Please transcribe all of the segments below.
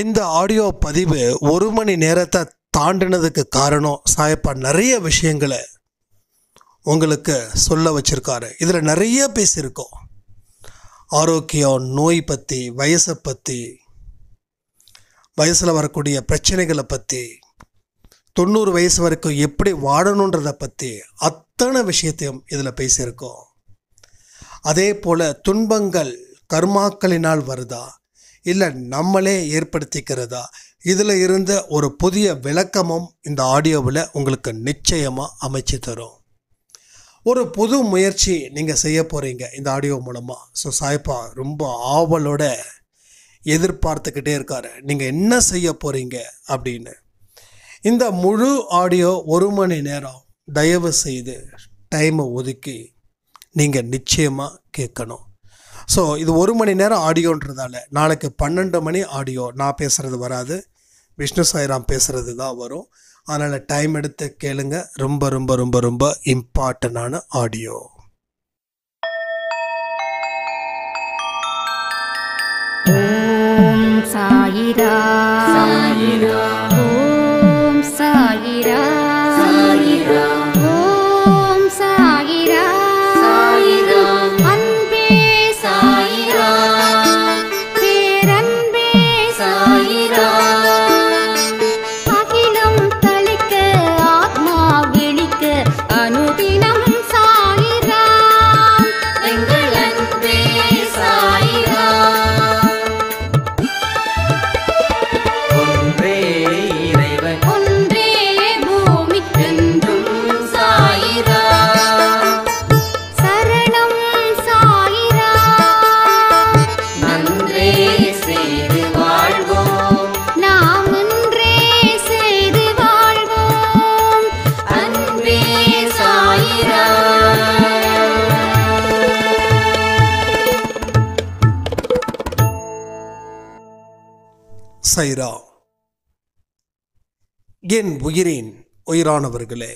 இந்த ஆடியோ பதிவு ஒரு மணி நேரத்தை தாண்டினதுக்கு காரணம் சாயப்பா நிறைய விஷயங்களை உங்களுக்கு சொல்ல வச்சுருக்காரு இதில் நிறைய பேசியிருக்கோம் ஆரோக்கியம் நோய் பற்றி வயசை பற்றி வயசில் வரக்கூடிய பிரச்சனைகளை பற்றி தொண்ணூறு வயசு வரைக்கும் எப்படி வாழணுன்றதை பற்றி அத்தனை விஷயத்தையும் இதில் பேசியிருக்கோம் அதே போல் துன்பங்கள் கர்மாக்களினால் வருதா இல்லை நம்மளே ஏற்படுத்திக்கிறதா இதில் இருந்த ஒரு புதிய விளக்கமும் இந்த ஆடியோவில் உங்களுக்கு நிச்சயமாக அமைச்சு தரும் ஒரு புது முயற்சி நீங்கள் செய்ய போகிறீங்க இந்த ஆடியோ மூலமாக ஸோ சாய்ப்பா ரொம்ப ஆவலோட எதிர்பார்த்துக்கிட்டே இருக்காரு நீங்கள் என்ன செய்ய போகிறீங்க அப்படின்னு இந்த முழு ஆடியோ ஒரு மணி நேரம் தயவு செய்து டைமை ஒதுக்கி நீங்கள் நிச்சயமாக கேட்கணும் ஸோ இது ஒரு மணி நேரம் ஆடியோன்றதால நாளைக்கு பன்னெண்டு மணி ஆடியோ நான் பேசுகிறது வராது விஷ்ணு சாய்ராம் பேசுகிறது தான் வரும் அதனால் டைம் எடுத்து கேளுங்க ரொம்ப ரொம்ப ரொம்ப ரொம்ப இம்பார்ட்டண்டான ஆடியோ சாயிரா சாயிரா ஓம் சாயிரா சாயிரா சைரா என் உயிரின் உயிரானவர்களே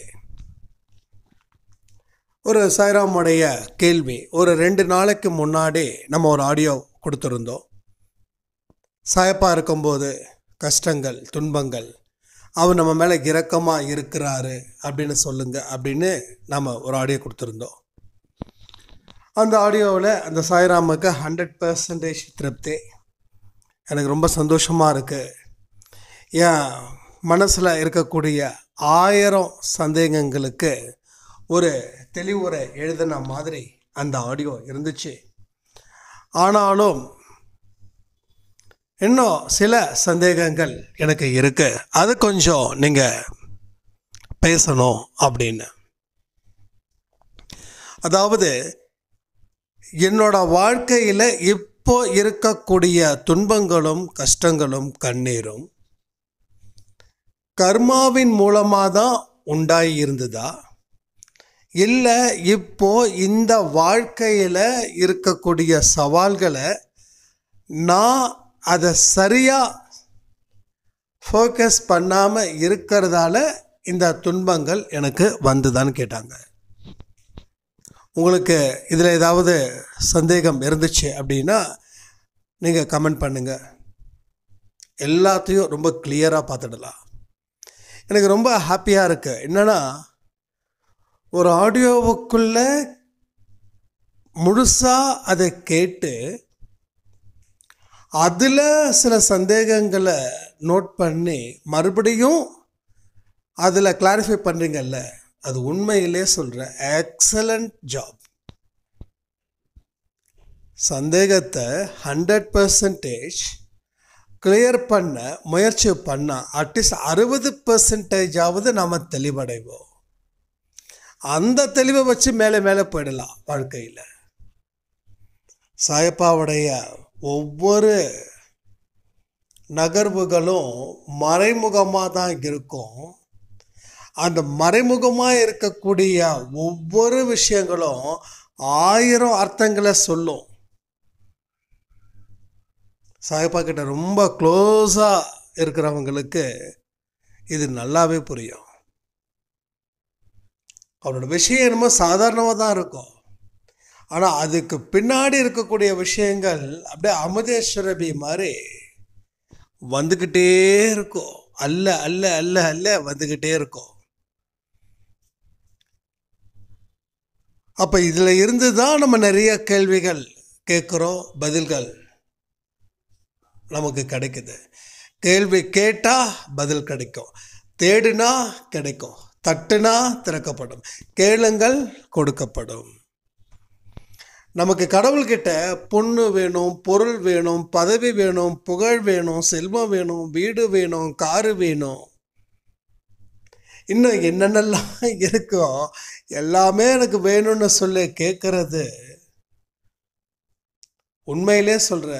ஒரு சைராமுடைய கேள்வி ஒரு ரெண்டு நாளைக்கு முன்னாடி நம்ம ஒரு ஆடியோ கொடுத்துருந்தோம் சாயப்பாக இருக்கும்போது கஷ்டங்கள் துன்பங்கள் அவர் நம்ம மேலே இரக்கமாக இருக்கிறாரு அப்படின்னு சொல்லுங்கள் அப்படின்னு நம்ம ஒரு ஆடியோ கொடுத்துருந்தோம் அந்த ஆடியோவில் அந்த சாய்ராமுக்கு ஹண்ட்ரட் பர்சன்டேஜ் திருப்தி எனக்கு ரொம்ப சந்தோஷமாக இருக்குது என் மனசில் இருக்கக்கூடிய ஆயிரம் சந்தேகங்களுக்கு ஒரு தெளிவுரை எழுதின மாதிரி அந்த ஆடியோ இருந்துச்சு ஆனாலும் இன்னும் சில சந்தேகங்கள் எனக்கு இருக்குது அது கொஞ்சம் நீங்கள் பேசணும் அப்படின்னு அதாவது என்னோட வாழ்க்கையில் இப் இப்போ இருக்கக்கூடிய துன்பங்களும் கஷ்டங்களும் கண்ணீரும் கர்மாவின் மூலமாக தான் உண்டாயிருந்ததா இல்லை இப்போ இந்த வாழ்க்கையில் இருக்கக்கூடிய சவால்களை நான் அதை சரியாக ஃபோக்கஸ் பண்ணாமல் இருக்கிறதால இந்த துன்பங்கள் எனக்கு வந்துதான்னு கேட்டாங்க உங்களுக்கு இதில் ஏதாவது சந்தேகம் இருந்துச்சு அப்படின்னா நீங்கள் கமெண்ட் பண்ணுங்கள் எல்லாத்தையும் ரொம்ப கிளியராக பார்த்துடலாம் எனக்கு ரொம்ப ஹாப்பியாக இருக்குது என்னென்னா ஒரு ஆடியோவுக்குள்ளே முழுசாக அதை கேட்டு அதில் சில சந்தேகங்களை நோட் பண்ணி மறுபடியும் அதில் கிளாரிஃபை பண்ணுறீங்கல்ல அது உண்மையிலே சொல்கிற எக்ஸலண்ட் ஜாப் சந்தேகத்தை ஹண்ட்ரட் பர்சன்டேஜ் கிளியர் பண்ண முயற்சி பண்ணால் அட்லீஸ்ட் அறுபது பர்சன்டேஜாவது நம்ம தெளிவடைவோம் அந்த தெளிவை வச்சு மேலே மேலே போயிடலாம் வாழ்க்கையில் சாயப்பாவுடைய ஒவ்வொரு நகர்வுகளும் மறைமுகமாக தான் இருக்கும் அந்த மறைமுகமாக இருக்கக்கூடிய ஒவ்வொரு விஷயங்களும் ஆயிரம் அர்த்தங்களை சொல்லும் சாயப்பா கிட்ட ரொம்ப க்ளோஸாக இருக்கிறவங்களுக்கு இது நல்லாவே புரியும் அவரோட விஷயம் என்னமோ சாதாரணமாக தான் இருக்கும் ஆனால் அதுக்கு பின்னாடி இருக்கக்கூடிய விஷயங்கள் அப்படியே அமுதேஸ்வரபி மாதிரி வந்துக்கிட்டே இருக்கும் அல்ல அல்ல அல்ல அல்ல வந்துக்கிட்டே இருக்கும் அப்போ இதில் இருந்து தான் நம்ம நிறைய கேள்விகள் கேட்குறோம் பதில்கள் நமக்கு கிடைக்குது கேள்வி கேட்டால் பதில் கிடைக்கும் தேடுனா கிடைக்கும் தட்டுனா திறக்கப்படும் கேளுங்கள் கொடுக்கப்படும் நமக்கு கடவுள்கிட்ட பொண்ணு வேணும் பொருள் வேணும் பதவி வேணும் புகழ் வேணும் செல்வம் வேணும் வீடு வேணும் காரு வேணும் இன்னும் என்னென்னலாம் இருக்கோ எல்லாமே எனக்கு வேணும்னு சொல்லி கேட்குறது உண்மையிலே சொல்கிற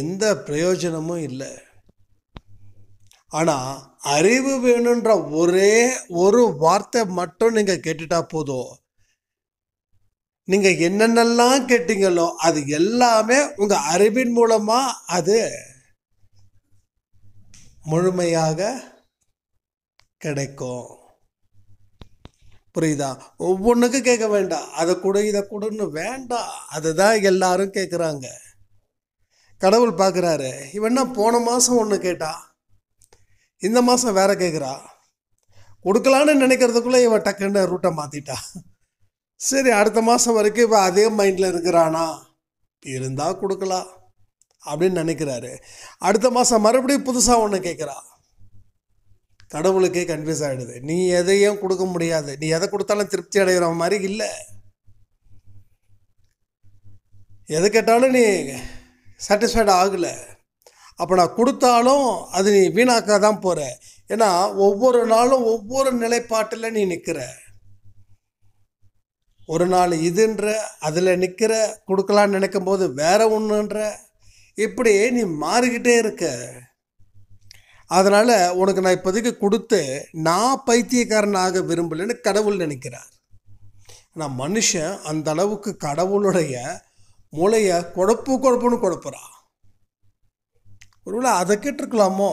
எந்த பிரயோஜனமும் இல்லை ஆனால் அறிவு வேணுன்ற ஒரே ஒரு வார்த்தை மட்டும் நீங்கள் கேட்டுட்டா போதும் நீங்கள் என்னென்னலாம் கேட்டீங்களோ அது எல்லாமே உங்கள் அறிவின் மூலமாக அது முழுமையாக கிடைக்கும் புரியுதா ஒவ்வொன்றுக்கும் கேட்க வேண்டாம் அதை கொடு இதை கொடுன்னு வேண்டாம் அதை தான் எல்லாரும் கேட்குறாங்க கடவுள் பார்க்குறாரு இவன்னா போன மாதம் ஒன்று கேட்டா இந்த மாதம் வேற கேட்குறா கொடுக்கலான்னு நினைக்கிறதுக்குள்ளே இவன் டக்குன்னு ரூட்டை மாற்றிட்டா சரி அடுத்த மாதம் வரைக்கும் இவன் அதே மைண்டில் இருக்கிறானா இருந்தால் கொடுக்கலாம் அப்படின்னு நினைக்கிறாரு அடுத்த மாதம் மறுபடியும் புதுசாக ஒன்று கேட்குறா கடவுளுக்கே கன்ஃபியூஸ் ஆகிடுது நீ எதையும் கொடுக்க முடியாது நீ எதை கொடுத்தாலும் திருப்தி அடைகிற மாதிரி இல்லை எது கேட்டாலும் நீ சாட்டிஸ்ஃபைடு ஆகலை அப்போ நான் கொடுத்தாலும் அது நீ வீணாக்க தான் போகிற ஏன்னா ஒவ்வொரு நாளும் ஒவ்வொரு நிலைப்பாட்டில் நீ நிற்கிற ஒரு நாள் இதுன்ற அதில் நிற்கிற கொடுக்கலான்னு நினைக்கும் போது வேற ஒன்றுன்ற இப்படி நீ மாறிக்கிட்டே இருக்க அதனால் உனக்கு நான் இப்போதைக்கு கொடுத்து நான் பைத்தியக்காரன் ஆக விரும்பலைன்னு கடவுள் நினைக்கிறார் ஆனால் மனுஷன் அந்த அளவுக்கு கடவுளுடைய மூளையை குழப்பு குழப்புன்னு குழப்புறா ஒருவேளை அதை கேட்டிருக்கலாமோ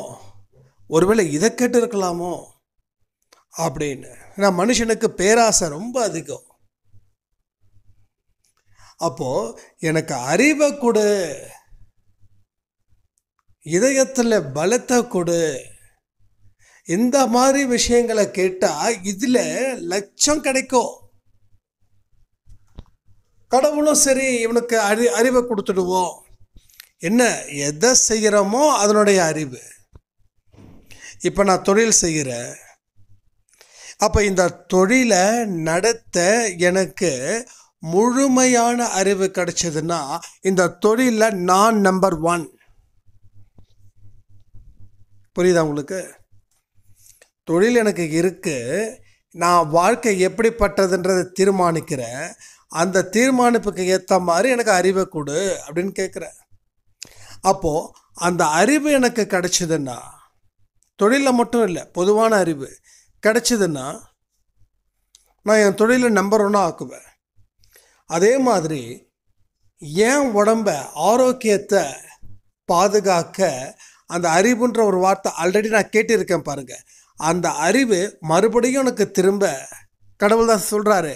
ஒருவேளை இதை கேட்டிருக்கலாமோ அப்படின்னு ஏன்னா மனுஷனுக்கு பேராசை ரொம்ப அதிகம் அப்போது எனக்கு அறிவை கொடு இதயத்தில் பலத்தை கொடு இந்த மாதிரி விஷயங்களை கேட்டால் இதில் லட்சம் கிடைக்கும் கடவுளும் சரி இவனுக்கு அறி அறிவை கொடுத்துடுவோம் என்ன எதை செய்கிறோமோ அதனுடைய அறிவு இப்போ நான் தொழில் செய்கிறேன் அப்போ இந்த தொழிலை நடத்த எனக்கு முழுமையான அறிவு கிடைச்சதுன்னா இந்த தொழிலில் நான் நம்பர் ஒன் புரியுதா உங்களுக்கு தொழில் எனக்கு இருக்குது நான் வாழ்க்கை எப்படிப்பட்டதுன்றதை தீர்மானிக்கிறேன் அந்த தீர்மானிப்புக்கு ஏற்ற மாதிரி எனக்கு அறிவை கொடு அப்படின்னு கேட்குறேன் அப்போது அந்த அறிவு எனக்கு கிடச்சிதுன்னா தொழிலில் மட்டும் இல்லை பொதுவான அறிவு கிடச்சிதுன்னா நான் என் தொழிலை நம்பர் ஒன்றா ஆக்குவேன் அதே மாதிரி ஏன் உடம்ப ஆரோக்கியத்தை பாதுகாக்க அந்த அறிவுன்ற ஒரு வார்த்தை ஆல்ரெடி நான் கேட்டிருக்கேன் பாருங்கள் அந்த அறிவு மறுபடியும் எனக்கு திரும்ப கடவுள் தான் சொல்கிறாரு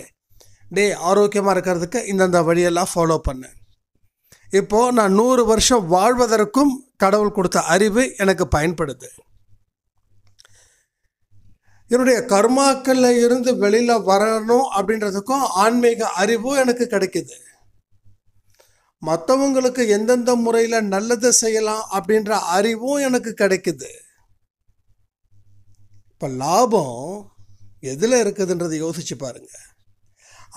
டே ஆரோக்கியமாக இருக்கிறதுக்கு இந்தந்த வழியெல்லாம் ஃபாலோ பண்ணு இப்போது நான் நூறு வருஷம் வாழ்வதற்கும் கடவுள் கொடுத்த அறிவு எனக்கு பயன்படுது என்னுடைய கர்மாக்களில் இருந்து வெளியில் வரணும் அப்படின்றதுக்கும் ஆன்மீக அறிவும் எனக்கு கிடைக்கிது மற்றவங்களுக்கு எந்தெந்த முறையில் நல்லதை செய்யலாம் அப்படின்ற அறிவும் எனக்கு கிடைக்குது இப்போ லாபம் எதில் இருக்குதுன்றதை யோசிச்சு பாருங்க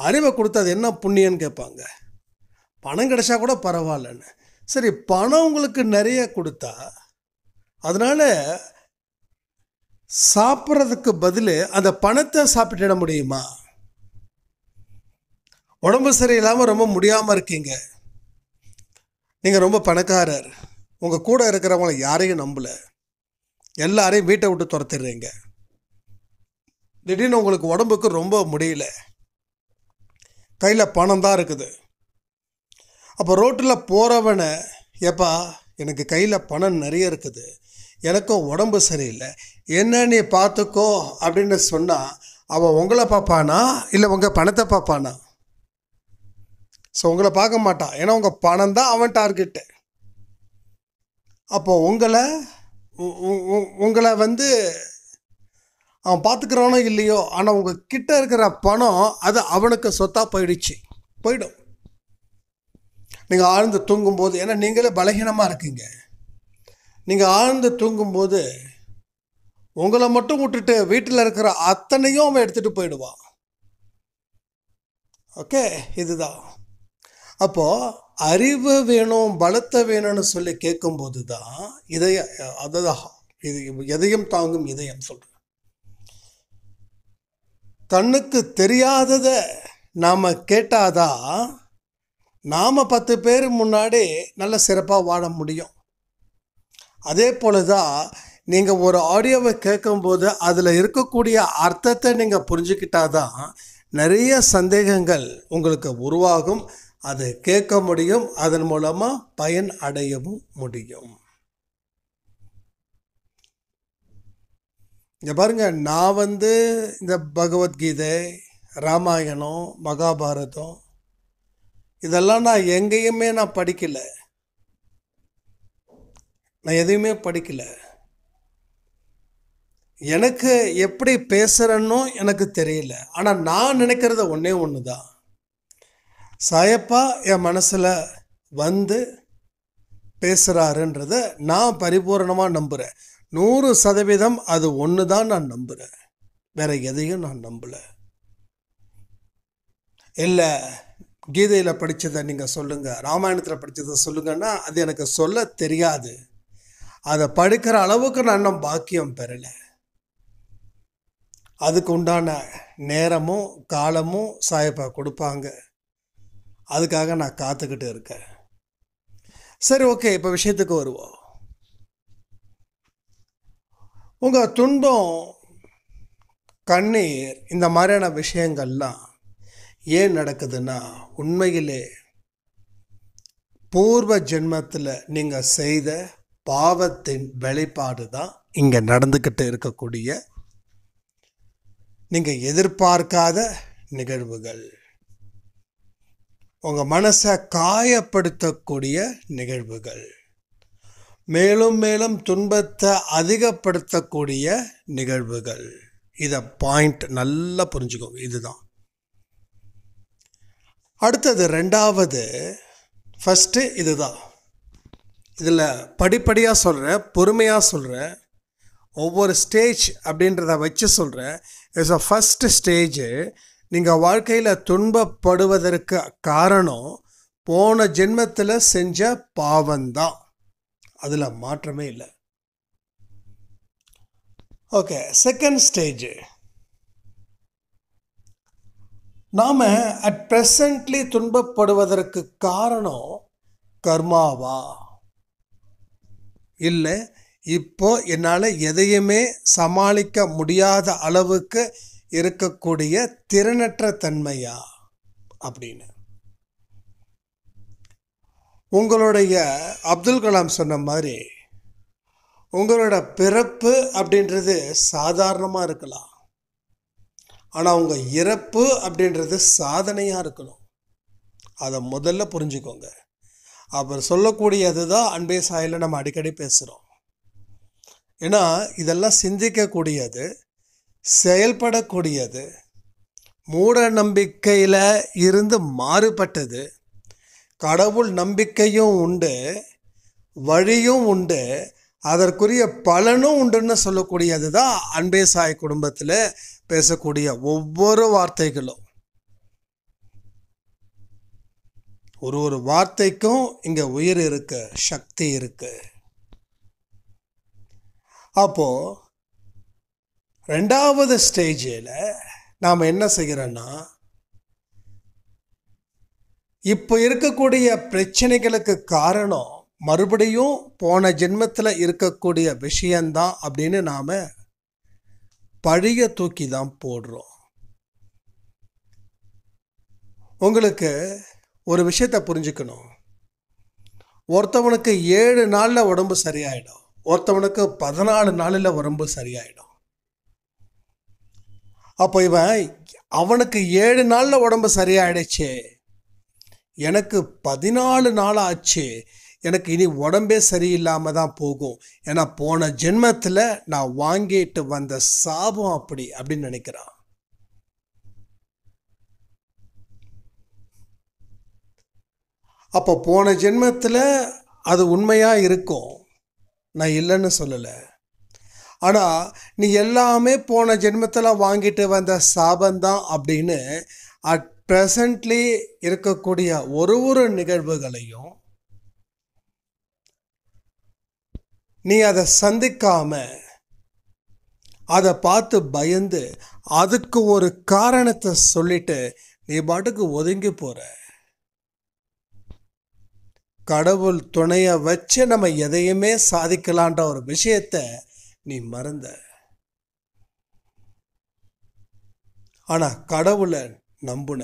அறிவை கொடுத்தா அது என்ன புண்ணியன்னு கேட்பாங்க பணம் கிடைச்சா கூட பரவாயில்லன்னு சரி பணம் உங்களுக்கு நிறைய கொடுத்தா அதனால் சாப்பிட்றதுக்கு பதில் அந்த பணத்தை சாப்பிட்டுட முடியுமா உடம்பு சரியில்லாமல் ரொம்ப முடியாமல் இருக்கீங்க நீங்கள் ரொம்ப பணக்காரர் உங்கள் கூட இருக்கிறவங்கள யாரையும் நம்பலை எல்லாரையும் வீட்டை விட்டு துரத்திடுறீங்க திடீர்னு உங்களுக்கு உடம்புக்கு ரொம்ப முடியல கையில் பணம் தான் இருக்குது அப்போ ரோட்டில் போகிறவனை எப்பா எனக்கு கையில் பணம் நிறைய இருக்குது எனக்கும் உடம்பு சரியில்லை என்ன நீ பார்த்துக்கோ அப்படின்னு சொன்னால் அவன் உங்களை பார்ப்பானா இல்லை உங்கள் பணத்தை பார்ப்பானா ஸோ உங்களை பார்க்க மாட்டான் ஏன்னா உங்கள் பணம் தான் அவன் டார்கெட்டு அப்போ உங்களை உங்களை வந்து அவன் பார்த்துக்கிறானோ இல்லையோ ஆனால் உங்கள் கிட்ட இருக்கிற பணம் அது அவனுக்கு சொத்தாக போயிடுச்சு போயிடும் நீங்கள் ஆழ்ந்து தூங்கும்போது ஏன்னா நீங்களே பலகீனமாக இருக்கீங்க நீங்கள் ஆழ்ந்து தூங்கும்போது உங்களை மட்டும் விட்டுட்டு வீட்டில் இருக்கிற அத்தனையும் அவன் எடுத்துகிட்டு போயிடுவான் ஓகே இதுதான் அப்போது அறிவு வேணும் பலத்தை வேணும்னு சொல்லி கேட்கும்போது தான் இதய அதாவது இது எதையும் தாங்கும் இதயம் சொல்கிறேன் தன்னுக்கு தெரியாததை நாம் கேட்டாதா நாம் பத்து பேர் முன்னாடி நல்ல சிறப்பாக வாழ முடியும் அதே போல் தான் நீங்கள் ஒரு ஆடியோவை கேட்கும்போது அதில் இருக்கக்கூடிய அர்த்தத்தை நீங்கள் புரிஞ்சுக்கிட்டாதான் நிறைய சந்தேகங்கள் உங்களுக்கு உருவாகும் அதை கேட்க முடியும் அதன் மூலமாக பயன் அடையவும் முடியும் இங்க பாருங்கள் நான் வந்து இந்த பகவத்கீதை ராமாயணம் மகாபாரதம் இதெல்லாம் நான் எங்கேயுமே நான் படிக்கலை நான் எதையுமே படிக்கலை எனக்கு எப்படி பேசுகிறேன்னும் எனக்கு தெரியல ஆனால் நான் நினைக்கிறது ஒன்றே ஒன்று தான் சாயப்பா என் மனசில் வந்து பேசுகிறாருன்றத நான் பரிபூர்ணமாக நம்புகிறேன் நூறு சதவீதம் அது ஒன்று தான் நான் நம்புகிறேன் வேற எதையும் நான் நம்பலை இல்லை கீதையில் படித்ததை நீங்கள் சொல்லுங்கள் ராமாயணத்தில் படித்ததை சொல்லுங்கன்னா அது எனக்கு சொல்ல தெரியாது அதை படிக்கிற அளவுக்கு நான் இன்னும் பாக்கியம் பெறலை அதுக்கு உண்டான நேரமும் காலமும் சாயப்பா கொடுப்பாங்க அதுக்காக நான் காத்துக்கிட்டு இருக்கேன் சரி ஓகே இப்போ விஷயத்துக்கு வருவோம் உங்கள் துன்பம் கண்ணீர் இந்த மாதிரியான விஷயங்கள்லாம் ஏன் நடக்குதுன்னா உண்மையிலே பூர்வ ஜென்மத்தில் நீங்கள் செய்த பாவத்தின் வெளிப்பாடு தான் இங்கே நடந்துக்கிட்டு இருக்கக்கூடிய நீங்கள் எதிர்பார்க்காத நிகழ்வுகள் உங்கள் மனசை காயப்படுத்தக்கூடிய நிகழ்வுகள் மேலும் மேலும் துன்பத்தை அதிகப்படுத்தக்கூடிய நிகழ்வுகள் இதை பாயிண்ட் நல்லா புரிஞ்சுக்கோ இதுதான் அடுத்தது ரெண்டாவது ஃபஸ்ட்டு இதுதான் இதில் படிப்படியாக சொல்கிறேன் பொறுமையாக சொல்கிறேன் ஒவ்வொரு ஸ்டேஜ் அப்படின்றத வச்சு சொல்கிறேன் இட்ஸ் அ ஃபஸ்ட்டு ஸ்டேஜு நீங்கள் வாழ்க்கையில் துன்பப்படுவதற்கு காரணம் போன ஜென்மத்தில் செஞ்ச பாவம்தான் அதில் மாற்றமே இல்லை ஓகே செகண்ட் ஸ்டேஜ் நாம் அட் ப்ரெசன்ட்லி துன்பப்படுவதற்கு காரணம் கர்மாவா இல்லை இப்போ என்னால் எதையுமே சமாளிக்க முடியாத அளவுக்கு இருக்கக்கூடிய திறனற்ற தன்மையா அப்படின்னு உங்களுடைய அப்துல் கலாம் சொன்ன மாதிரி உங்களோட பிறப்பு அப்படின்றது சாதாரணமாக இருக்கலாம் ஆனால் உங்கள் இறப்பு அப்படின்றது சாதனையாக இருக்கணும் அதை முதல்ல புரிஞ்சுக்கோங்க அவர் சொல்லக்கூடியது தான் அன்பே சாயில் நம்ம அடிக்கடி பேசுகிறோம் ஏன்னா இதெல்லாம் சிந்திக்கக்கூடியது செயல்படக்கூடியது மூட நம்பிக்கையில் இருந்து மாறுபட்டது கடவுள் நம்பிக்கையும் உண்டு வழியும் உண்டு அதற்குரிய பலனும் உண்டுன்னு சொல்லக்கூடியது தான் அன்பே சாய் குடும்பத்தில் பேசக்கூடிய ஒவ்வொரு வார்த்தைகளும் ஒரு ஒரு வார்த்தைக்கும் இங்கே உயிர் இருக்கு சக்தி இருக்கு அப்போது ரெண்டாவது ஸ்டேஜில் நாம் என்ன செய்கிறோன்னா இப்போ இருக்கக்கூடிய பிரச்சனைகளுக்கு காரணம் மறுபடியும் போன ஜென்மத்தில் இருக்கக்கூடிய விஷயந்தான் அப்படின்னு நாம் பழிய தூக்கி தான் போடுறோம் உங்களுக்கு ஒரு விஷயத்தை புரிஞ்சுக்கணும் ஒருத்தவனுக்கு ஏழு நாளில் உடம்பு சரியாயிடும் ஒருத்தவனுக்கு பதினாலு நாளில் உடம்பு சரியாயிடும் அப்போ இவன் அவனுக்கு ஏழு நாளில் உடம்பு சரியாயிடுச்சு எனக்கு பதினாலு நாள் ஆச்சு எனக்கு இனி உடம்பே சரியில்லாமல் தான் போகும் ஏன்னா போன ஜென்மத்தில் நான் வாங்கிட்டு வந்த சாபம் அப்படி அப்படின்னு நினைக்கிறான் அப்போ போன ஜென்மத்தில் அது உண்மையாக இருக்கும் நான் இல்லைன்னு சொல்லலை ஆனால் நீ எல்லாமே போன ஜென்மத்தில் வாங்கிட்டு வந்த சாபந்தான் அப்படின்னு அட் ப்ரெசன்ட்லி இருக்கக்கூடிய ஒரு ஒரு நிகழ்வுகளையும் நீ அதை சந்திக்காம அதை பார்த்து பயந்து அதுக்கு ஒரு காரணத்தை சொல்லிட்டு நீ பாட்டுக்கு ஒதுங்கி போகிற கடவுள் துணையை வச்சு நம்ம எதையுமே சாதிக்கலான்ற ஒரு விஷயத்தை நீ மறந்த ஆனால் கடவுளை நம்புன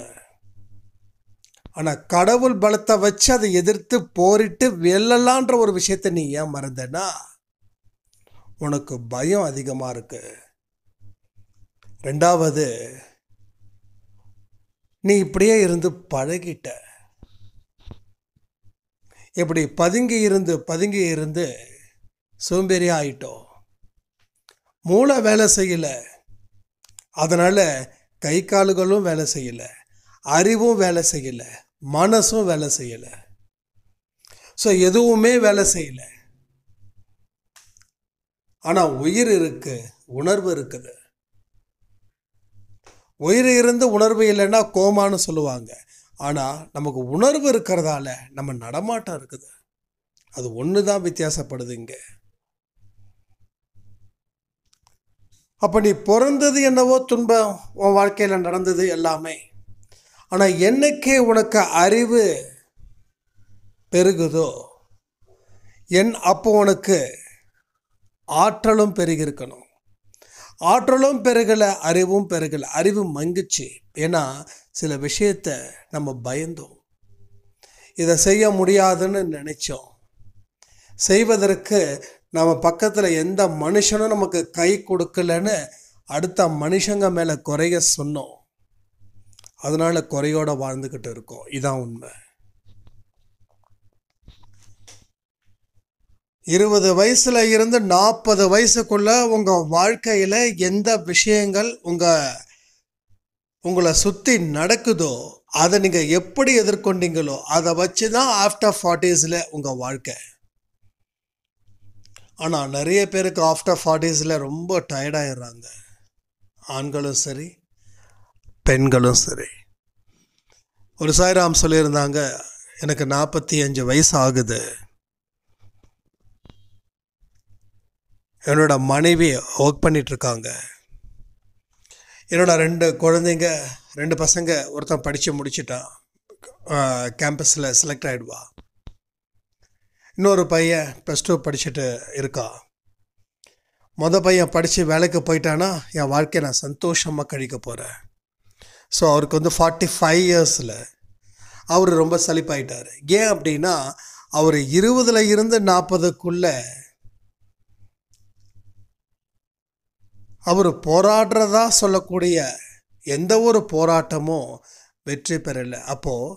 ஆனால் கடவுள் பலத்தை வச்சு அதை எதிர்த்து போரிட்டு வெல்லலான்ற ஒரு விஷயத்தை நீ ஏன் மறந்தனா உனக்கு பயம் அதிகமாக இருக்கு ரெண்டாவது நீ இப்படியே இருந்து பழகிட்ட இப்படி பதுங்கி இருந்து பதுங்கி இருந்து சோம்பேறியாக ஆயிட்டோம் மூளை வேலை செய்யலை அதனால் கை கால்களும் வேலை செய்யலை அறிவும் வேலை செய்யலை மனசும் வேலை செய்யலை ஸோ எதுவுமே வேலை செய்யலை ஆனால் உயிர் இருக்கு உணர்வு இருக்குது உயிர் இருந்து உணர்வு இல்லைன்னா கோமான்னு சொல்லுவாங்க ஆனால் நமக்கு உணர்வு இருக்கிறதால நம்ம நடமாட்டம் இருக்குது அது ஒன்று தான் வித்தியாசப்படுது இங்கே அப்போ நீ பிறந்தது என்னவோ துன்பம் உன் வாழ்க்கையில் நடந்தது எல்லாமே ஆனால் என்னைக்கே உனக்கு அறிவு பெருகுதோ என் அப்போ உனக்கு ஆற்றலும் பெருகிருக்கணும் ஆற்றலும் பெருகலை அறிவும் பெருகலை அறிவு மங்கிச்சு ஏன்னா சில விஷயத்தை நம்ம பயந்தோம் இதை செய்ய முடியாதுன்னு நினச்சோம் செய்வதற்கு நம்ம பக்கத்தில் எந்த மனுஷனும் நமக்கு கை கொடுக்கலன்னு அடுத்த மனுஷங்க மேலே குறைய சொன்னோம் அதனால் குறையோட வாழ்ந்துக்கிட்டு இருக்கோம் இதான் உண்மை இருபது வயசுல இருந்து நாற்பது வயசுக்குள்ள உங்கள் வாழ்க்கையில் எந்த விஷயங்கள் உங்கள் உங்களை சுற்றி நடக்குதோ அதை நீங்கள் எப்படி எதிர்கொண்டீங்களோ அதை வச்சு தான் ஆஃப்டர் ஃபார்ட்டிஸ்ல உங்கள் வாழ்க்கை ஆனால் நிறைய பேருக்கு ஆஃப்டர் ஃபார்ட்டிஸில் ரொம்ப டயர்டாயிடுறாங்க ஆண்களும் சரி பெண்களும் சரி ஒரு சாய்ராம் சொல்லியிருந்தாங்க எனக்கு நாற்பத்தி அஞ்சு வயசு ஆகுது என்னோட மனைவி ஒர்க் பண்ணிகிட்ருக்காங்க என்னோட ரெண்டு குழந்தைங்க ரெண்டு பசங்க ஒருத்தன் படித்து முடிச்சிட்டான் கேம்பஸில் செலக்ட் ஆகிடுவா இன்னொரு பையன் ப்ளஸ் டூ படிச்சுட்டு இருக்கா மொதல் பையன் படித்து வேலைக்கு போயிட்டான்னா என் வாழ்க்கையை நான் சந்தோஷமாக கழிக்க போகிறேன் ஸோ அவருக்கு வந்து ஃபார்ட்டி ஃபைவ் இயர்ஸில் அவர் ரொம்ப சலிப்பாயிட்டார் ஏன் அப்படின்னா அவர் இருபதுல இருந்து நாற்பதுக்குள்ளே அவர் போராடுறதா சொல்லக்கூடிய எந்த ஒரு போராட்டமும் வெற்றி பெறலை அப்போது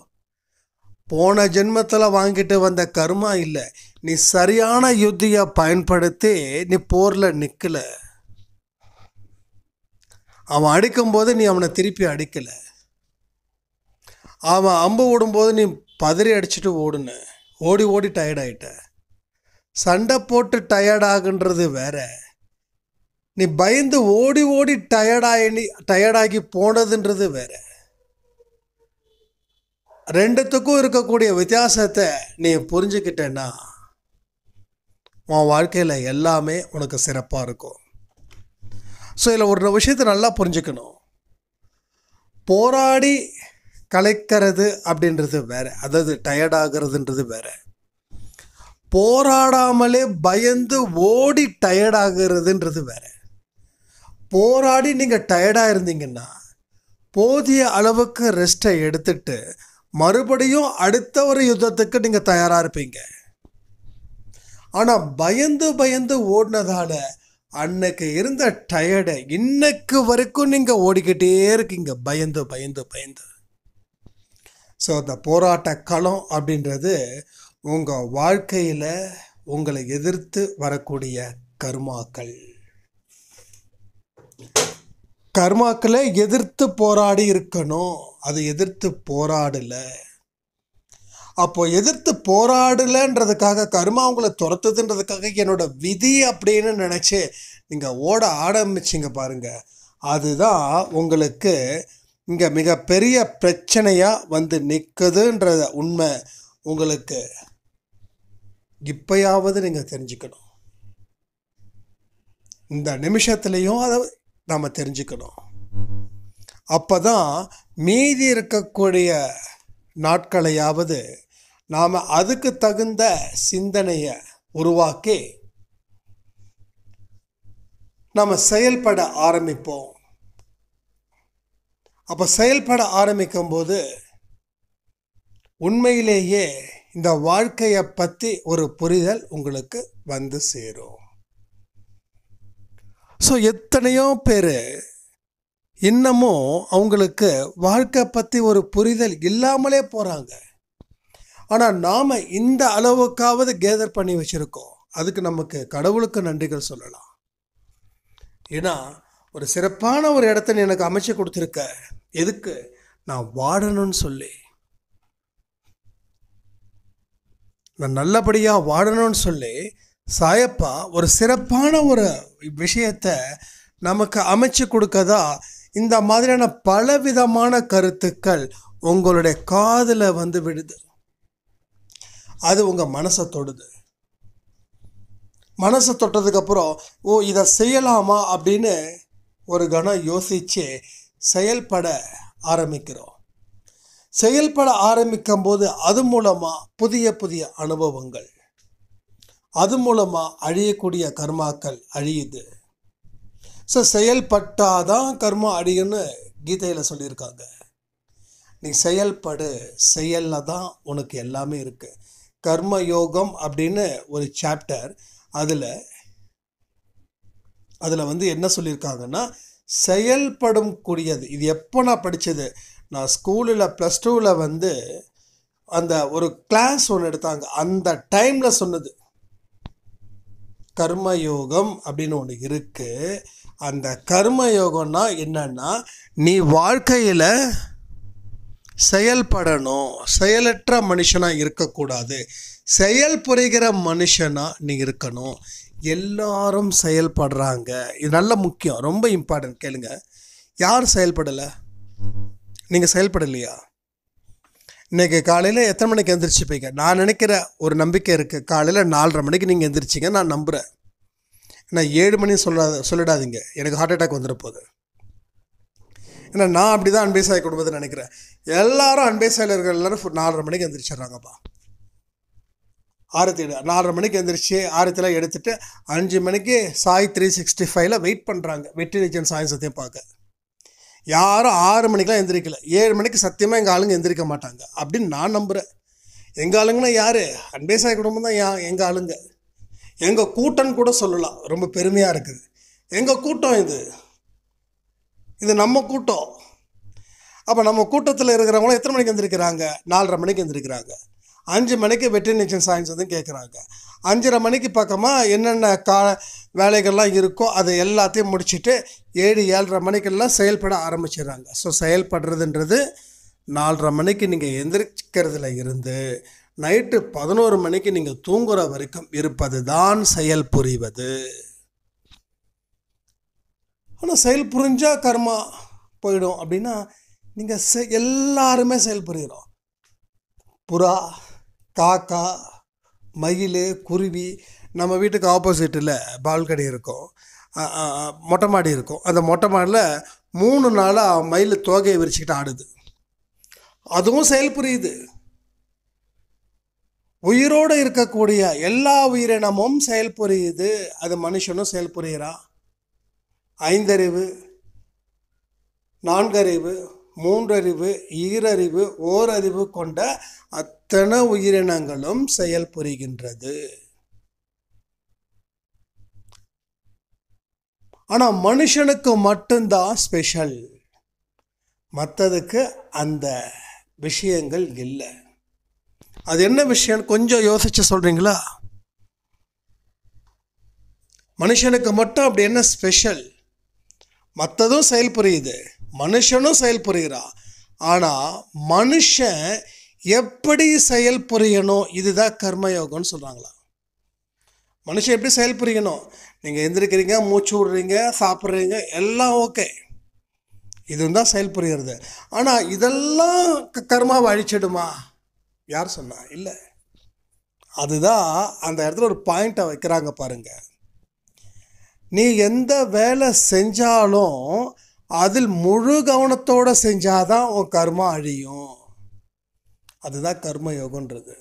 போன ஜென்மத்தில் வாங்கிட்டு வந்த கருமா இல்லை நீ சரியான யுத்தியை பயன்படுத்தி நீ போரில் நிற்கல அவன் அடிக்கும்போது நீ அவனை திருப்பி அடிக்கலை அவன் அம்பு ஓடும்போது நீ பதறி அடிச்சுட்டு ஓடுன ஓடி ஓடி டயர்டாயிட்ட சண்டை போட்டு டயர்டாகுன்றது வேற நீ பயந்து ஓடி ஓடி டயர்டாயி டயர்டாகி போனதுன்றது வேறு ரெண்டுத்துக்கும் இருக்கக்கூடிய வித்தியாசத்தை நீ புரிஞ்சுக்கிட்டேன்னா உன் வாழ்க்கையில் எல்லாமே உனக்கு சிறப்பாக இருக்கும் ஸோ இதில் ஒரு விஷயத்தை நல்லா புரிஞ்சுக்கணும் போராடி கலைக்கிறது அப்படின்றது வேறு அதாவது டயர்டாகிறதுன்றது வேறு போராடாமலே பயந்து ஓடி டயர்டாகிறதுன்றது வேறு போராடி நீங்கள் டயர்டாக இருந்தீங்கன்னா போதிய அளவுக்கு ரெஸ்ட்டை எடுத்துகிட்டு மறுபடியும் அடுத்த ஒரு யுத்தத்துக்கு நீங்கள் தயாராக இருப்பீங்க ஆனால் பயந்து பயந்து ஓடினதால் அன்னைக்கு இருந்த டயர்டை இன்னைக்கு வரைக்கும் நீங்கள் ஓடிக்கிட்டே இருக்கீங்க பயந்து பயந்து பயந்து ஸோ அந்த போராட்ட களம் அப்படின்றது உங்கள் வாழ்க்கையில் உங்களை எதிர்த்து வரக்கூடிய கருமாக்கள் கர்மாக்களை எதிர்த்து போராடி இருக்கணும் அது எதிர்த்து போராடலை அப்போ எதிர்த்து போராடலைன்றதுக்காக கருமா உங்களை துரத்துதுன்றதுக்காக என்னோட விதி அப்படின்னு நினச்சி நீங்கள் ஓட ஆரம்பிச்சிங்க பாருங்கள் அதுதான் உங்களுக்கு இங்கே மிகப்பெரிய பிரச்சனையாக வந்து நிற்குதுன்ற உண்மை உங்களுக்கு இப்பயாவது நீங்கள் தெரிஞ்சுக்கணும் இந்த நிமிஷத்துலேயும் அதை நாம் தெரிஞ்சுக்கணும் அப்போ தான் மீதி இருக்கக்கூடிய நாட்களையாவது நாம் அதுக்கு தகுந்த சிந்தனையை உருவாக்கி நாம் செயல்பட ஆரம்பிப்போம் அப்போ செயல்பட ஆரம்பிக்கும்போது உண்மையிலேயே இந்த வாழ்க்கையை பற்றி ஒரு புரிதல் உங்களுக்கு வந்து சேரும் ஸோ எத்தனையோ பேர் இன்னமும் அவங்களுக்கு வாழ்க்கை பற்றி ஒரு புரிதல் இல்லாமலே போகிறாங்க ஆனால் நாம் இந்த அளவுக்காவது கேதர் பண்ணி வச்சுருக்கோம் அதுக்கு நமக்கு கடவுளுக்கு நன்றிகள் சொல்லலாம் ஏன்னா ஒரு சிறப்பான ஒரு இடத்த எனக்கு அமைச்சு கொடுத்துருக்க எதுக்கு நான் வாடணும்னு சொல்லி நான் நல்லபடியாக வாடணும்னு சொல்லி சாயப்பா ஒரு சிறப்பான ஒரு விஷயத்தை நமக்கு அமைச்சு கொடுக்கதா இந்த மாதிரியான பல விதமான கருத்துக்கள் உங்களுடைய காதில் வந்து விடுது அது உங்கள் மனசை தொடுது மனசை தொட்டதுக்கப்புறம் ஓ இதை செய்யலாமா அப்படின்னு ஒரு கணம் யோசித்து செயல்பட ஆரம்பிக்கிறோம் செயல்பட ஆரம்பிக்கும் போது அது மூலமாக புதிய புதிய அனுபவங்கள் அது மூலமாக அழியக்கூடிய கர்மாக்கள் அழியுது ஸோ செயல்பட்டாதான் கர்மா அழியும்னு கீதையில் சொல்லியிருக்காங்க நீ செயல்படு செயலில் தான் உனக்கு எல்லாமே இருக்குது கர்ம யோகம் அப்படின்னு ஒரு சாப்டர் அதில் அதில் வந்து என்ன சொல்லியிருக்காங்கன்னா செயல்படும் கூடியது இது எப்போ நான் படித்தது நான் ஸ்கூலில் ப்ளஸ் டூவில் வந்து அந்த ஒரு கிளாஸ் ஒன்று எடுத்தாங்க அந்த டைமில் சொன்னது கர்மயோகம் அப்படின்னு ஒன்று இருக்குது அந்த கர்மயோகம்னா என்னென்னா நீ வாழ்க்கையில் செயல்படணும் செயலற்ற மனுஷனாக இருக்கக்கூடாது செயல் புரிகிற மனுஷனாக நீ இருக்கணும் எல்லாரும் செயல்படுறாங்க இது நல்ல முக்கியம் ரொம்ப இம்பார்ட்டன்ட் கேளுங்க யார் செயல்படலை நீங்கள் செயல்படலையா இன்றைக்கி காலையில் எத்தனை மணிக்கு எந்திரிச்சுப்பீங்க நான் நினைக்கிற ஒரு நம்பிக்கை இருக்குது காலையில் நாலரை மணிக்கு நீங்கள் எந்திரிச்சிங்க நான் நம்புகிறேன் ஏன்னா ஏழு மணி சொல்லாத சொல்லிடாதீங்க எனக்கு ஹார்ட் அட்டாக் வந்துட போகுது ஏன்னா நான் அப்படி தான் அன்பேசாய் ஆகி நினைக்கிறேன் எல்லாரும் அன்பேசாயர்கள் இருக்கிற எல்லாரும் நாலரை மணிக்கு எந்திரிச்சிட்றாங்கப்பா ஆரத்தி நாலரை மணிக்கு எந்திரிச்சு ஆரத்திலாம் எடுத்துகிட்டு அஞ்சு மணிக்கு சாய் த்ரீ சிக்ஸ்டி ஃபைவ்ல வெயிட் பண்ணுறாங்க வெற்றி நிச்சயம் சாய் சத்தியம் பார்க்க யாரும் ஆறு மணிக்கெலாம் எந்திரிக்கல ஏழு மணிக்கு சத்தியமாக எங்கள் ஆளுங்க எந்திரிக்க மாட்டாங்க அப்படின்னு நான் நம்புகிறேன் எங்கள் ஆளுங்கன்னா யார் சாய் குடும்பம் தான் யா எங்கள் ஆளுங்க எங்கள் கூட்டம் கூட சொல்லலாம் ரொம்ப பெருமையாக இருக்குது எங்கள் கூட்டம் இது இது நம்ம கூட்டம் அப்போ நம்ம கூட்டத்தில் இருக்கிறவங்களும் எத்தனை மணிக்கு எழுந்திருக்கிறாங்க நாலரை மணிக்கு எழுந்திரிக்கிறாங்க அஞ்சு மணிக்கு வெட்டினேஷன் சாயின்ஸ் வந்து கேட்குறாங்க அஞ்சரை மணிக்கு பக்கமாக என்னென்ன கா வேலைகள்லாம் இருக்கோ அதை எல்லாத்தையும் முடிச்சுட்டு ஏழு ஏழரை மணிக்கெல்லாம் செயல்பட ஆரம்பிச்சிடுறாங்க ஸோ செயல்படுறதுன்றது நாலரை மணிக்கு நீங்கள் எந்திரிக்கிறதுல இருந்து நைட்டு பதினோரு மணிக்கு நீங்கள் தூங்குற வரைக்கும் இருப்பது தான் செயல் புரிவது ஆனால் செயல் புரிஞ்சால் கர்மா போயிடும் அப்படின்னா நீங்கள் எல்லாருமே செயல் புரிகிறோம் புறா காக்கா மயில் குருவி நம்ம வீட்டுக்கு ஆப்போசிட்டில் பால்கனி இருக்கும் மொட்டை மாடி இருக்கும் அந்த மொட்டை மாடியில் மூணு நாளாக மயில் தோகையை விரிச்சுக்கிட்டு ஆடுது அதுவும் செயல் புரியுது உயிரோடு இருக்கக்கூடிய எல்லா உயிரினமும் செயல் புரியுது அது மனுஷனும் செயல் புரிகிறான் ஐந்தறிவு நான்கறிவு மூன்றறிவு ஈரறிவு ஓரறிவு கொண்ட அத்தனை உயிரினங்களும் செயல்புரிகின்றது ஆனால் மனுஷனுக்கு மட்டும்தான் ஸ்பெஷல் மற்றதுக்கு அந்த விஷயங்கள் இல்லை அது என்ன விஷயம் கொஞ்சம் யோசிச்சு சொல்கிறீங்களா மனுஷனுக்கு மட்டும் அப்படி என்ன ஸ்பெஷல் மற்றதும் செயல் புரியுது மனுஷனும் செயல் புரிகிறான் ஆனால் மனுஷன் எப்படி செயல் புரியணும் இதுதான் கர்மயோகம்னு சொல்கிறாங்களா மனுஷன் எப்படி செயல் புரியணும் நீங்கள் எந்திரிக்கிறீங்க மூச்சு விடுறீங்க சாப்பிட்றீங்க எல்லாம் ஓகே இது தான் செயல் புரிகிறது ஆனால் இதெல்லாம் கர்மாவை அழிச்சிடுமா யார் சொன்னா இல்லை அதுதான் அந்த இடத்துல ஒரு பாயிண்ட்டை வைக்கிறாங்க பாருங்க நீ எந்த வேலை செஞ்சாலும் அதில் முழு கவனத்தோடு செஞ்சாதான் உன் கர்மா அழியும் அதுதான் கர்ம யோகன்றது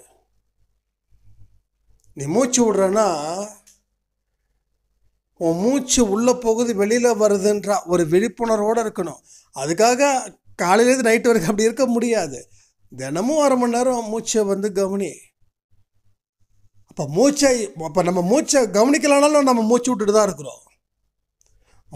நீ மூச்சு விடுறனா உன் மூச்சு உள்ளே போகுது வெளியில் வருதுன்ற ஒரு விழிப்புணர்வோடு இருக்கணும் அதுக்காக காலையிலேருந்து நைட்டு வரைக்கும் அப்படி இருக்க முடியாது தினமும் அரை மணி நேரம் மூச்சை வந்து கவனி அப்போ மூச்சை அப்போ நம்ம மூச்சை கவனிக்கலனாலும் நம்ம மூச்சு விட்டுட்டு தான் இருக்கிறோம்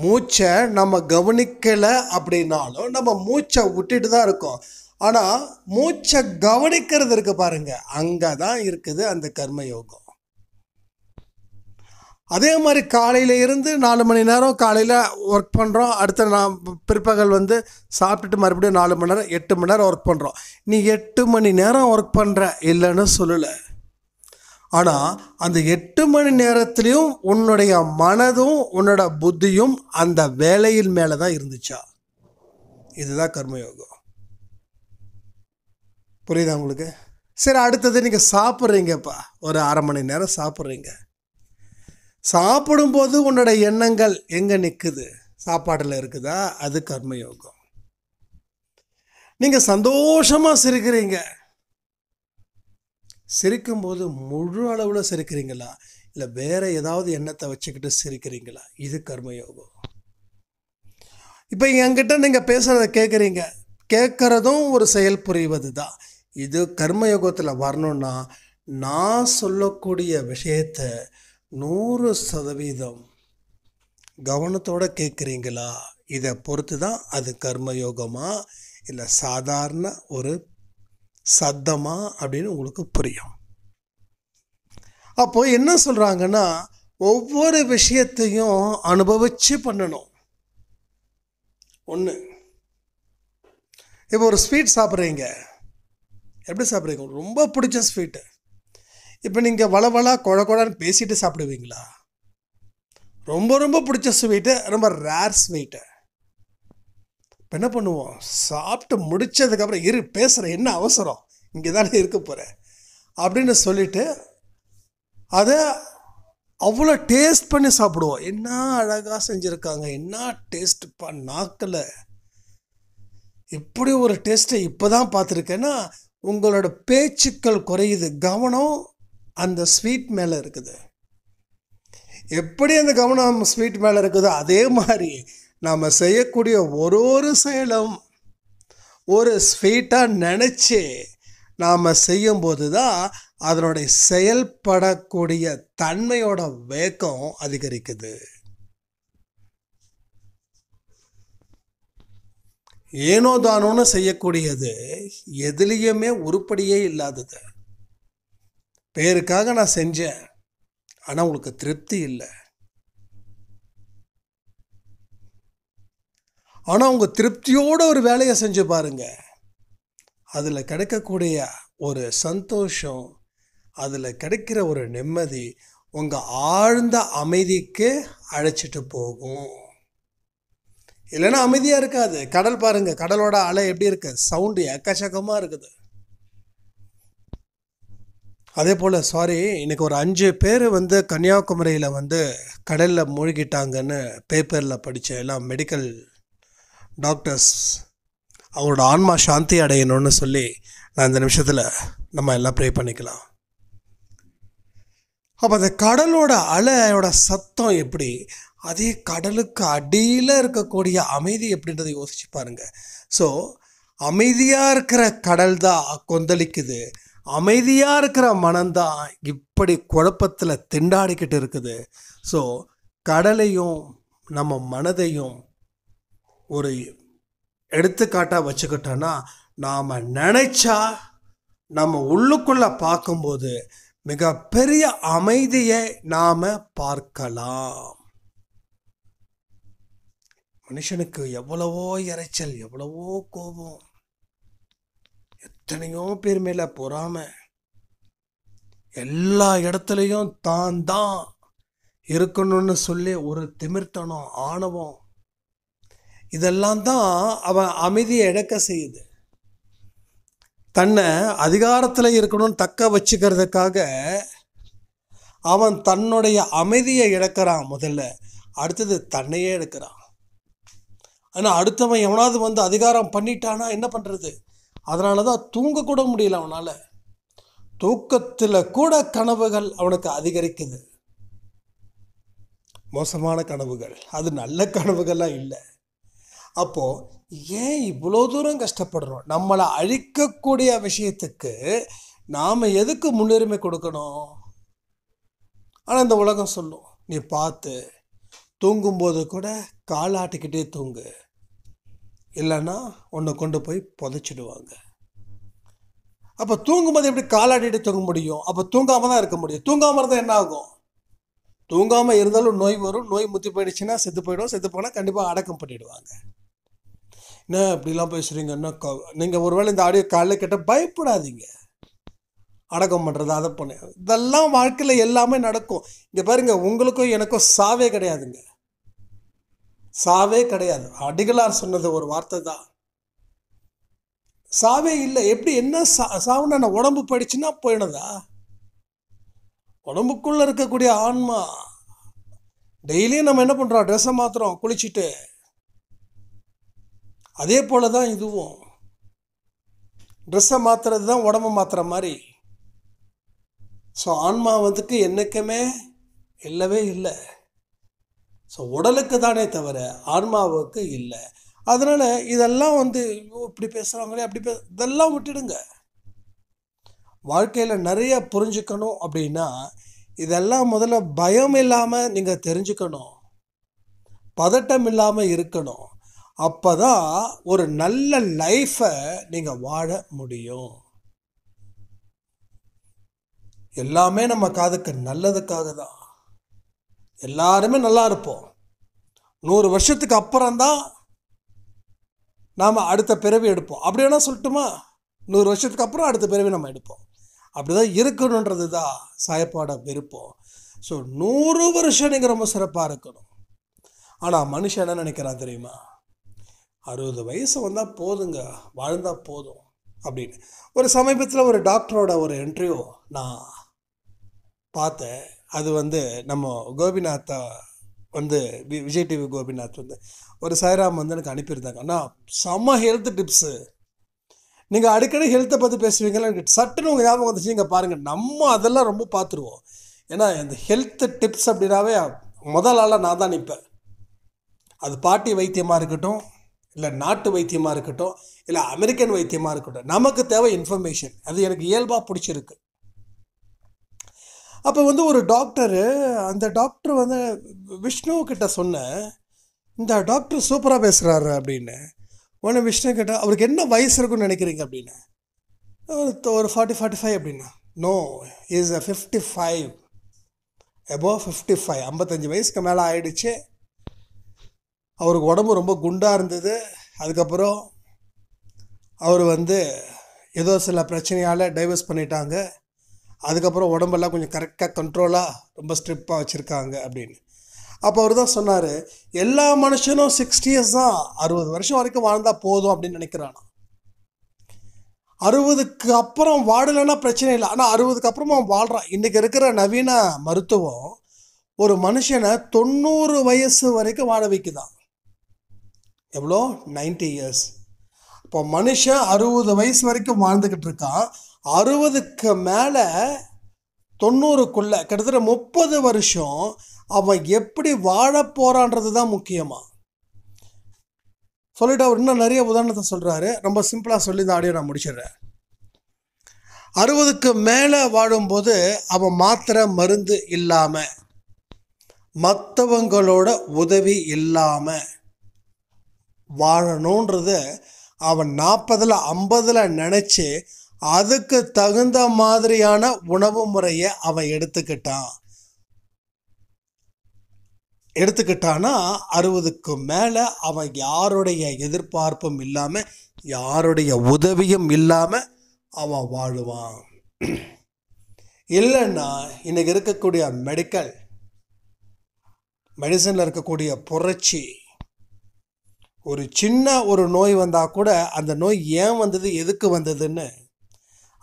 மூச்சை நம்ம கவனிக்கலை அப்படின்னாலும் நம்ம மூச்சை விட்டுட்டு தான் இருக்கோம் ஆனால் மூச்சை கவனிக்கிறது இருக்கு பாருங்க அங்கே தான் இருக்குது அந்த கர்ம யோகம் அதே மாதிரி காலையில் இருந்து நாலு மணி நேரம் காலையில் ஒர்க் பண்ணுறோம் அடுத்த நான் பிற்பகல் வந்து சாப்பிட்டுட்டு மறுபடியும் நாலு மணி நேரம் எட்டு மணி நேரம் ஒர்க் பண்ணுறோம் நீ எட்டு மணி நேரம் ஒர்க் பண்ணுற இல்லைன்னு சொல்லலை ஆனால் அந்த எட்டு மணி நேரத்துலேயும் உன்னுடைய மனதும் உன்னோட புத்தியும் அந்த வேலையின் மேலே தான் இருந்துச்சா இதுதான் கர்மயோகம் புரியுதா உங்களுக்கு சரி அடுத்தது நீங்கள் சாப்பிட்றீங்கப்பா ஒரு அரை மணி நேரம் சாப்பிட்றீங்க சாப்பிடும்போது உன்னோட எண்ணங்கள் எங்கே நிற்குது சாப்பாட்டில் இருக்குதா அது கர்மயோகம் நீங்கள் சந்தோஷமாக சிரிக்கிறீங்க சிரிக்கும்போது முழு அளவில் சிரிக்கிறீங்களா இல்லை வேறு ஏதாவது எண்ணத்தை வச்சுக்கிட்டு சிரிக்கிறீங்களா இது கர்மயோகம் இப்போ என்கிட்ட நீங்கள் பேசுகிறத கேட்குறீங்க கேட்குறதும் ஒரு செயல் புரிவது தான் இது கர்மயோகத்தில் வரணும்னா நான் சொல்லக்கூடிய விஷயத்த நூறு சதவீதம் கவனத்தோடு கேட்குறீங்களா இதை பொறுத்து தான் அது கர்மயோகமா இல்லை சாதாரண ஒரு சத்தமா அப்படின்னு உங்களுக்கு புரியும் அப்போது என்ன சொல்கிறாங்கன்னா ஒவ்வொரு விஷயத்தையும் அனுபவித்து பண்ணணும் ஒன்று இப்போ ஒரு ஸ்வீட் சாப்பிட்றீங்க எப்படி சாப்பிடுவீங்க ரொம்ப பிடிச்ச ஸ்வீட்டு இப்போ நீங்கள் வள வள கொழ கொழன்னு பேசிட்டு சாப்பிடுவீங்களா ரொம்ப ரொம்ப பிடிச்ச ஸ்வீட்டு ரொம்ப ரேர் ஸ்வீட்டு இப்போ என்ன பண்ணுவோம் சாப்பிட்டு முடித்ததுக்கப்புறம் இரு பேசுகிற என்ன அவசரம் இங்கே தானே இருக்க போகிறேன் அப்படின்னு சொல்லிவிட்டு அதை அவ்வளோ டேஸ்ட் பண்ணி சாப்பிடுவோம் என்ன அழகாக செஞ்சுருக்காங்க என்ன டேஸ்ட்டுப்பா நாக்கில் இப்படி ஒரு டேஸ்ட்டை இப்போ தான் பார்த்துருக்கேன்னா உங்களோட பேச்சுக்கள் குறையுது கவனம் அந்த ஸ்வீட் மேலே இருக்குது எப்படி அந்த கவனம் ஸ்வீட் மேலே இருக்குதோ அதே மாதிரி நாம் செய்யக்கூடிய ஒரு ஒரு செயலும் ஒரு ஸ்வீட்டாக நினச்சி நாம் செய்யும்போது தான் அதனுடைய செயல்படக்கூடிய தன்மையோட வேக்கம் அதிகரிக்குது ஏனோதானோன்னு செய்யக்கூடியது எதுலேயுமே உருப்படியே இல்லாதது பேருக்காக நான் செஞ்சேன் ஆனால் உங்களுக்கு திருப்தி இல்லை ஆனால் உங்கள் திருப்தியோடு ஒரு வேலையை செஞ்சு பாருங்கள் அதில் கிடைக்கக்கூடிய ஒரு சந்தோஷம் அதில் கிடைக்கிற ஒரு நிம்மதி உங்கள் ஆழ்ந்த அமைதிக்கு அழைச்சிட்டு போகும் இல்லைன்னா அமைதியாக இருக்காது கடல் பாருங்கள் கடலோட அலை எப்படி இருக்குது சவுண்டு எக்கச்சக்கமாக இருக்குது அதே போல் சாரி இன்றைக்கி ஒரு அஞ்சு பேர் வந்து கன்னியாகுமரியில் வந்து கடலில் மூழ்கிட்டாங்கன்னு பேப்பரில் படித்த எல்லாம் மெடிக்கல் டாக்டர்ஸ் அவங்களோட ஆன்மா சாந்தி அடையணும்னு சொல்லி நான் இந்த நிமிஷத்தில் நம்ம எல்லாம் ப்ரே பண்ணிக்கலாம் அப்போ அந்த கடலோட அலையோட சத்தம் எப்படி அதே கடலுக்கு அடியில் இருக்கக்கூடிய அமைதி எப்படின்றத யோசிச்சு பாருங்க ஸோ அமைதியாக இருக்கிற கடல் தான் கொந்தளிக்குது அமைதியாக இருக்கிற மனம்தான் இப்படி குழப்பத்தில் திண்டாடிக்கிட்டு இருக்குது ஸோ கடலையும் நம்ம மனதையும் ஒரு எடுத்துக்காட்டாக வச்சுக்கிட்டோன்னா நாம் நினச்சா நம்ம உள்ளுக்குள்ளே பார்க்கும்போது மிகப்பெரிய அமைதியை நாம் பார்க்கலாம் மனுஷனுக்கு எவ்வளவோ இறைச்சல் எவ்வளவோ கோபம் எத்தனையோ பேர் மேலே பொறாம எல்லா இடத்துலையும் தான் தான் இருக்கணும்னு சொல்லி ஒரு திமிர்த்தனம் ஆணவம் இதெல்லாம் தான் அவன் அமைதியை இழக்க செய்யுது தன்னை அதிகாரத்தில் இருக்கணும்னு தக்க வச்சுக்கிறதுக்காக அவன் தன்னுடைய அமைதியை இழக்கிறான் முதல்ல அடுத்தது தன்னையே எடுக்கிறான் ஆனால் அடுத்தவன் எவனாவது வந்து அதிகாரம் பண்ணிட்டானா என்ன பண்ணுறது அதனால தான் தூங்கக்கூட முடியல அவனால் தூக்கத்தில் கூட கனவுகள் அவனுக்கு அதிகரிக்குது மோசமான கனவுகள் அது நல்ல கனவுகள்லாம் இல்லை அப்போது ஏன் இவ்வளோ தூரம் கஷ்டப்படுறோம் நம்மளை அழிக்கக்கூடிய விஷயத்துக்கு நாம் எதுக்கு முன்னுரிமை கொடுக்கணும் ஆனால் இந்த உலகம் சொல்லும் நீ பார்த்து தூங்கும்போது கூட காலாட்டிக்கிட்டே தூங்கு இல்லைன்னா உன்னை கொண்டு போய் புதைச்சிடுவாங்க அப்போ தூங்கும்போது எப்படி காலாட்டிகிட்டே தூங்க முடியும் அப்போ தூங்காமல் தான் இருக்க முடியும் தூங்காமல் இருந்தால் என்ன ஆகும் தூங்காமல் இருந்தாலும் நோய் வரும் நோய் முத்தி போயிடுச்சுன்னா செத்து போயிடும் செத்து போனால் கண்டிப்பாக அடக்கம் பண்ணிவிடுவாங்க என்ன இப்படிலாம் பேசுகிறீங்க என்ன நீங்கள் ஒருவேளை இந்த ஆடியோ காலையில் கிட்ட பயப்படாதீங்க அடக்கம் பண்ணுறது அதை பண்ண இதெல்லாம் வாழ்க்கையில் எல்லாமே நடக்கும் இங்கே பாருங்கள் உங்களுக்கும் எனக்கும் சாவே கிடையாதுங்க சாவே கிடையாது அடிகளார் சொன்னது ஒரு வார்த்தை தான் சாவே இல்லை எப்படி என்ன சா சாவுன்னு நான் உடம்பு படிச்சுன்னா போயிடுதா உடம்புக்குள்ளே இருக்கக்கூடிய ஆன்மா டெய்லியும் நம்ம என்ன பண்ணுறோம் ட்ரெஸ்ஸை மாத்திரம் குளிச்சுட்டு அதே போல தான் இதுவும் ட்ரெஸ்ஸை மாற்றுறது தான் உடம்பு மாற்றுற மாதிரி ஸோ ஆன்மா என்னைக்குமே என்றைக்குமே இல்லவே இல்லை ஸோ உடலுக்கு தானே தவிர ஆன்மாவுக்கு இல்லை அதனால் இதெல்லாம் வந்து இப்படி பேசுகிறாங்களே அப்படி பே இதெல்லாம் விட்டுடுங்க வாழ்க்கையில் நிறைய புரிஞ்சுக்கணும் அப்படின்னா இதெல்லாம் முதல்ல பயம் இல்லாமல் நீங்கள் தெரிஞ்சுக்கணும் பதட்டம் இல்லாமல் இருக்கணும் அப்போ தான் ஒரு நல்ல லைஃப்பை நீங்கள் வாழ முடியும் எல்லாமே நம்ம காதுக்கு நல்லதுக்காக தான் எல்லாருமே நல்லா இருப்போம் நூறு வருஷத்துக்கு அப்புறம்தான் நாம் அடுத்த பிறவி எடுப்போம் அப்படி வேணால் சொல்லட்டுமா நூறு வருஷத்துக்கு அப்புறம் அடுத்த பிறவி நம்ம எடுப்போம் அப்படி தான் இருக்கணுன்றது தான் சாயப்பாட விருப்பம் ஸோ நூறு வருஷம் நீங்கள் ரொம்ப சிறப்பாக இருக்கணும் ஆனால் மனுஷன் என்ன நினைக்கிறான் தெரியுமா அறுபது வயசு வந்தால் போதுங்க வாழ்ந்தால் போதும் அப்படின்னு ஒரு சமீபத்தில் ஒரு டாக்டரோட ஒரு இன்டர்வியூ நான் பார்த்தேன் அது வந்து நம்ம கோபிநாத்தா வந்து வி விஜய் டிவி கோபிநாத் வந்து ஒரு சாய்ராம் வந்து எனக்கு அனுப்பியிருந்தாங்க ஆனால் செம்ம ஹெல்த் டிப்ஸு நீங்கள் அடிக்கடி ஹெல்த்தை பற்றி பேசுவீங்களா எனக்கு சட்டுன்னு உங்கள் ஞாபகம் வந்துச்சு இங்கே பாருங்கள் நம்ம அதெல்லாம் ரொம்ப பார்த்துருவோம் ஏன்னா இந்த ஹெல்த் டிப்ஸ் அப்படின்னாவே முதல் ஆளாக நான் தான் நிற்பேன் அது பாட்டி வைத்தியமாக இருக்கட்டும் இல்லை நாட்டு வைத்தியமாக இருக்கட்டும் இல்லை அமெரிக்கன் வைத்தியமாக இருக்கட்டும் நமக்கு தேவை இன்ஃபர்மேஷன் அது எனக்கு இயல்பாக பிடிச்சிருக்கு அப்போ வந்து ஒரு டாக்டரு அந்த டாக்டர் வந்து விஷ்ணுக்கிட்ட சொன்னேன் இந்த டாக்டர் சூப்பராக பேசுகிறாரு அப்படின்னு உடனே விஷ்ணு கேட்டால் அவருக்கு என்ன வயசு இருக்குன்னு நினைக்கிறீங்க அப்படின்னு ஒரு ஃபார்ட்டி ஃபார்ட்டி ஃபைவ் அப்படின்னா no is a fifty five above fifty five ஐம்பத்தஞ்சு வயசுக்கு மேலே ஆயிடுச்சு அவருக்கு உடம்பு ரொம்ப குண்டாக இருந்தது அதுக்கப்புறம் அவர் வந்து ஏதோ சில பிரச்சனையால் டைவர்ஸ் பண்ணிட்டாங்க அதுக்கப்புறம் உடம்பெல்லாம் கொஞ்சம் கரெக்டாக கண்ட்ரோலாக ரொம்ப ஸ்ட்ரிப்பாக வச்சுருக்காங்க அப்படின்னு அப்போ அவர் தான் சொன்னார் எல்லா மனுஷனும் சிக்ஸ்டி இயர்ஸ் தான் அறுபது வருஷம் வரைக்கும் வாழ்ந்தால் போதும் அப்படின்னு நினைக்கிறானா அறுபதுக்கு அப்புறம் வாடலைன்னா பிரச்சனை இல்லை ஆனால் அறுபதுக்கு அவன் வாழ்கிறான் இன்றைக்கி இருக்கிற நவீன மருத்துவம் ஒரு மனுஷனை தொண்ணூறு வயசு வரைக்கும் வாழ வைக்குதான் எவ்வளோ நைன்டி இயர்ஸ் இப்போ மனுஷன் அறுபது வயசு வரைக்கும் வாழ்ந்துக்கிட்டு இருக்கான் அறுபதுக்கு மேலே தொண்ணூறுக்குள்ளே கிட்டத்தட்ட முப்பது வருஷம் அவன் எப்படி வாழ போகிறான்றது தான் முக்கியமாக சொல்லிட்டு அவர் இன்னும் நிறைய உதாரணத்தை சொல்கிறாரு ரொம்ப சிம்பிளாக சொல்லி இந்த ஆடியோ நான் முடிச்சிடுறேன் அறுபதுக்கு மேலே வாழும்போது அவன் மாத்திரை மருந்து இல்லாமல் மற்றவங்களோட உதவி இல்லாமல் வாழணுன்றது அவன் நாற்பதில் ஐம்பதில் நினச்சி அதுக்கு தகுந்த மாதிரியான உணவு முறையை அவன் எடுத்துக்கிட்டான் எடுத்துக்கிட்டான்னா அறுபதுக்கு மேலே அவன் யாருடைய எதிர்பார்ப்பும் இல்லாமல் யாருடைய உதவியும் இல்லாமல் அவன் வாழுவான் இல்லைன்னா இன்றைக்கி இருக்கக்கூடிய மெடிக்கல் மெடிசனில் இருக்கக்கூடிய புரட்சி ஒரு சின்ன ஒரு நோய் வந்தால் கூட அந்த நோய் ஏன் வந்தது எதுக்கு வந்ததுன்னு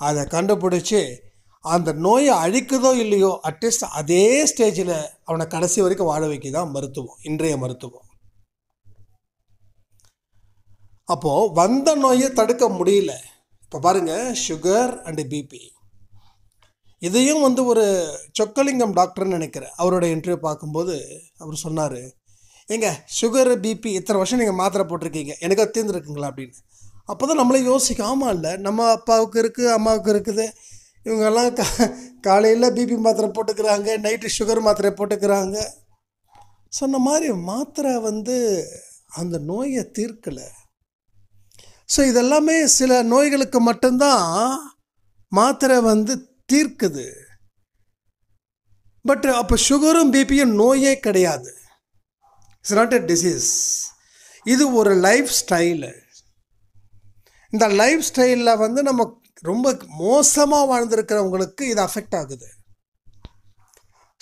அதை கண்டுபிடிச்சி அந்த நோயை அழிக்குதோ இல்லையோ அட்லீஸ்ட் அதே ஸ்டேஜில் அவனை கடைசி வரைக்கும் வாழ வைக்க தான் மருத்துவம் இன்றைய மருத்துவம் அப்போது வந்த நோயை தடுக்க முடியல இப்போ பாருங்கள் சுகர் அண்டு பிபி இதையும் வந்து ஒரு சொக்கலிங்கம் டாக்டர்னு நினைக்கிறேன் அவரோட இன்டர்வியூ பார்க்கும்போது அவர் சொன்னார் எங்க சுகர் பிபி இத்தனை வருஷம் நீங்கள் மாத்திரை போட்டிருக்கீங்க எனக்கா தீர்ந்துருக்குங்களா அப்படின்னு அப்போ தான் நம்மளே யோசிக்க ஆமாம் இல்லை நம்ம அப்பாவுக்கு இருக்குது அம்மாவுக்கு இருக்குது இவங்கெல்லாம் கா காலையில் பிபி மாத்திரை போட்டுக்கிறாங்க நைட்டு சுகர் மாத்திரை போட்டுக்கிறாங்க சொன்ன மாதிரி மாத்திரை வந்து அந்த நோயை தீர்க்கலை ஸோ இதெல்லாமே சில நோய்களுக்கு மட்டும்தான் மாத்திரை வந்து தீர்க்குது பட் அப்போ சுகரும் பிபியும் நோயே கிடையாது இட்ஸ் நாட் அ டிசீஸ் இது ஒரு லைஃப் ஸ்டைலு இந்த லைஃப் ஸ்டைலில் வந்து நம்ம ரொம்ப மோசமாக வாழ்ந்துருக்கிறவங்களுக்கு இது அஃபெக்ட் ஆகுது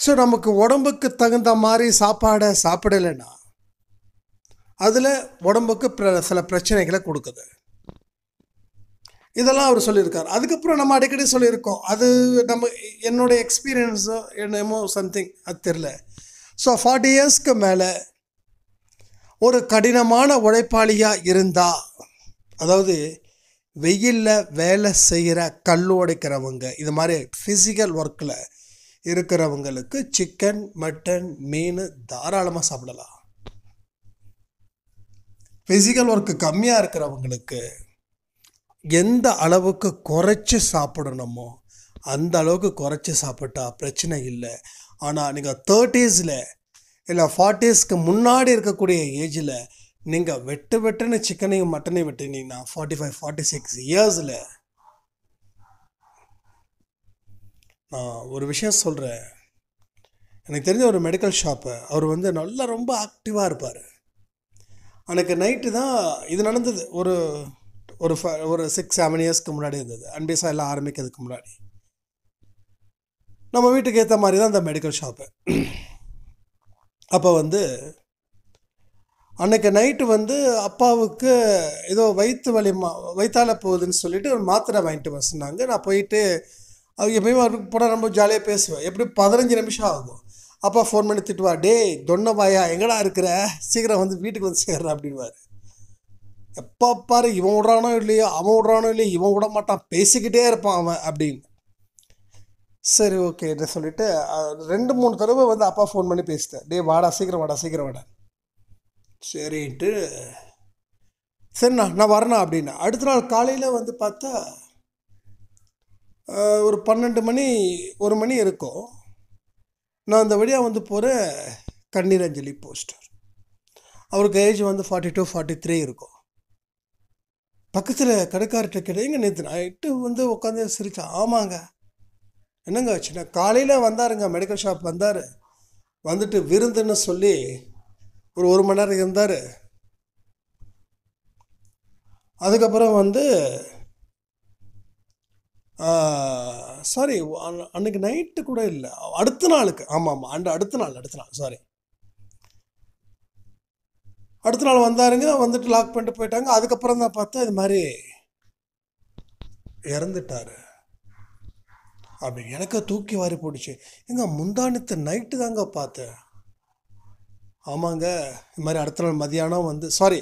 ஸோ நமக்கு உடம்புக்கு தகுந்த மாதிரி சாப்பாடை சாப்பிடலைன்னா அதில் உடம்புக்கு பிர சில பிரச்சனைகளை கொடுக்குது இதெல்லாம் அவர் சொல்லியிருக்கார் அதுக்கப்புறம் நம்ம அடிக்கடி சொல்லியிருக்கோம் அது நம்ம என்னுடைய எக்ஸ்பீரியன்ஸோ என்னமோ சம்திங் அது தெரில ஸோ ஃபார்ட்டி இயர்ஸ்க்கு மேலே ஒரு கடினமான உழைப்பாளியாக இருந்தால் அதாவது வெயிலில் வேலை செய்கிற கல் உடைக்கிறவங்க இது மாதிரி ஃபிசிக்கல் ஒர்க்கில் இருக்கிறவங்களுக்கு சிக்கன் மட்டன் மீன் தாராளமாக சாப்பிடலாம் ஃபிசிக்கல் ஒர்க்கு கம்மியாக இருக்கிறவங்களுக்கு எந்த அளவுக்கு குறைச்சி சாப்பிடணுமோ அந்த அளவுக்கு குறைச்சி சாப்பிட்டா பிரச்சனை இல்லை ஆனால் நீங்கள் தேர்ட்டிஸில் இல்லை ஃபார்ட்டிஸ்க்கு முன்னாடி இருக்கக்கூடிய ஏஜில் நீங்கள் வெட்டு வெட்டுன்னு சிக்கனையும் மட்டனையும் வெட்டினீங்கன்னா ஃபார்ட்டி ஃபைவ் ஃபார்ட்டி சிக்ஸ் இயர்ஸில் நான் ஒரு விஷயம் சொல்கிறேன் எனக்கு தெரிஞ்ச ஒரு மெடிக்கல் ஷாப்பு அவர் வந்து நல்லா ரொம்ப ஆக்டிவாக இருப்பார் எனக்கு நைட்டு தான் இது நடந்தது ஒரு ஒரு ஃப ஒரு சிக்ஸ் செவன் இயர்ஸ்க்கு முன்னாடி இருந்தது அன்பேசா எல்லாம் ஆரம்பிக்கிறதுக்கு முன்னாடி நம்ம வீட்டுக்கு ஏற்ற மாதிரி தான் அந்த மெடிக்கல் ஷாப்பு அப்போ வந்து அன்றைக்கி நைட்டு வந்து அப்பாவுக்கு ஏதோ வயிற்று வலி மா வயிற்றால போகுதுன்னு சொல்லிவிட்டு ஒரு மாத்திரை வாங்கிட்டு வர சொன்னாங்க நான் போயிட்டு அவங்க எப்பயுமே அவருக்கு போனால் ரொம்ப ஜாலியாக பேசுவேன் எப்படி பதினஞ்சு நிமிஷம் ஆகும் அப்பா ஃபோன் பண்ணி திட்டுவா டேய் வாயா எங்கடா இருக்கிற சீக்கிரம் வந்து வீட்டுக்கு வந்து சேர்ற அப்படின்வார் எப்போ பாரு இவன் விடுறானோ இல்லையோ அவன் விடுறானோ இல்லையோ இவன் விட மாட்டான் பேசிக்கிட்டே இருப்பான் அவன் அப்படின்னு சரி ஓகே சொல்லிவிட்டு ரெண்டு மூணு தடவை வந்து அப்பா ஃபோன் பண்ணி பேசிட்டேன் டே வாடா சீக்கிரம் வாடா சீக்கிரம் வாடா சரின்ட்டு சரிண்ணா நான் வரணும் அப்படின்னா அடுத்த நாள் காலையில் வந்து பார்த்தா ஒரு பன்னெண்டு மணி ஒரு மணி இருக்கும் நான் அந்த வழியாக வந்து போகிறேன் கண்ணீரஞ்சலி போஸ்டர் அவருக்கு ஏஜ் வந்து ஃபார்ட்டி டூ ஃபார்ட்டி த்ரீ இருக்கும் பக்கத்தில் கடைக்கார்ட்ட கிடையாது நேற்று நைட்டு வந்து உட்காந்து சிரித்தேன் ஆமாங்க என்னங்க ஆச்சுன்னா காலையில் வந்தாருங்க மெடிக்கல் ஷாப் வந்தார் வந்துட்டு விருந்துன்னு சொல்லி ஒரு ஒரு மணி நேரம் இருந்தார் அதுக்கப்புறம் வந்து சாரி அன்னைக்கு நைட்டு கூட இல்லை அடுத்த நாளுக்கு ஆமாம் ஆமாம் அண்ட் அடுத்த நாள் அடுத்த நாள் சாரி அடுத்த நாள் வந்தாருங்க வந்துட்டு லாக் பண்ணிட்டு போயிட்டாங்க அதுக்கப்புறம் தான் பார்த்தா இது மாதிரி இறந்துட்டார் அப்படி எனக்கு தூக்கி வாரி போட்டுச்சு எங்க முந்தானத்து நைட்டு தாங்க பார்த்தேன் ஆமாங்க இது மாதிரி அடுத்த நாள் மதியானம் வந்து சாரி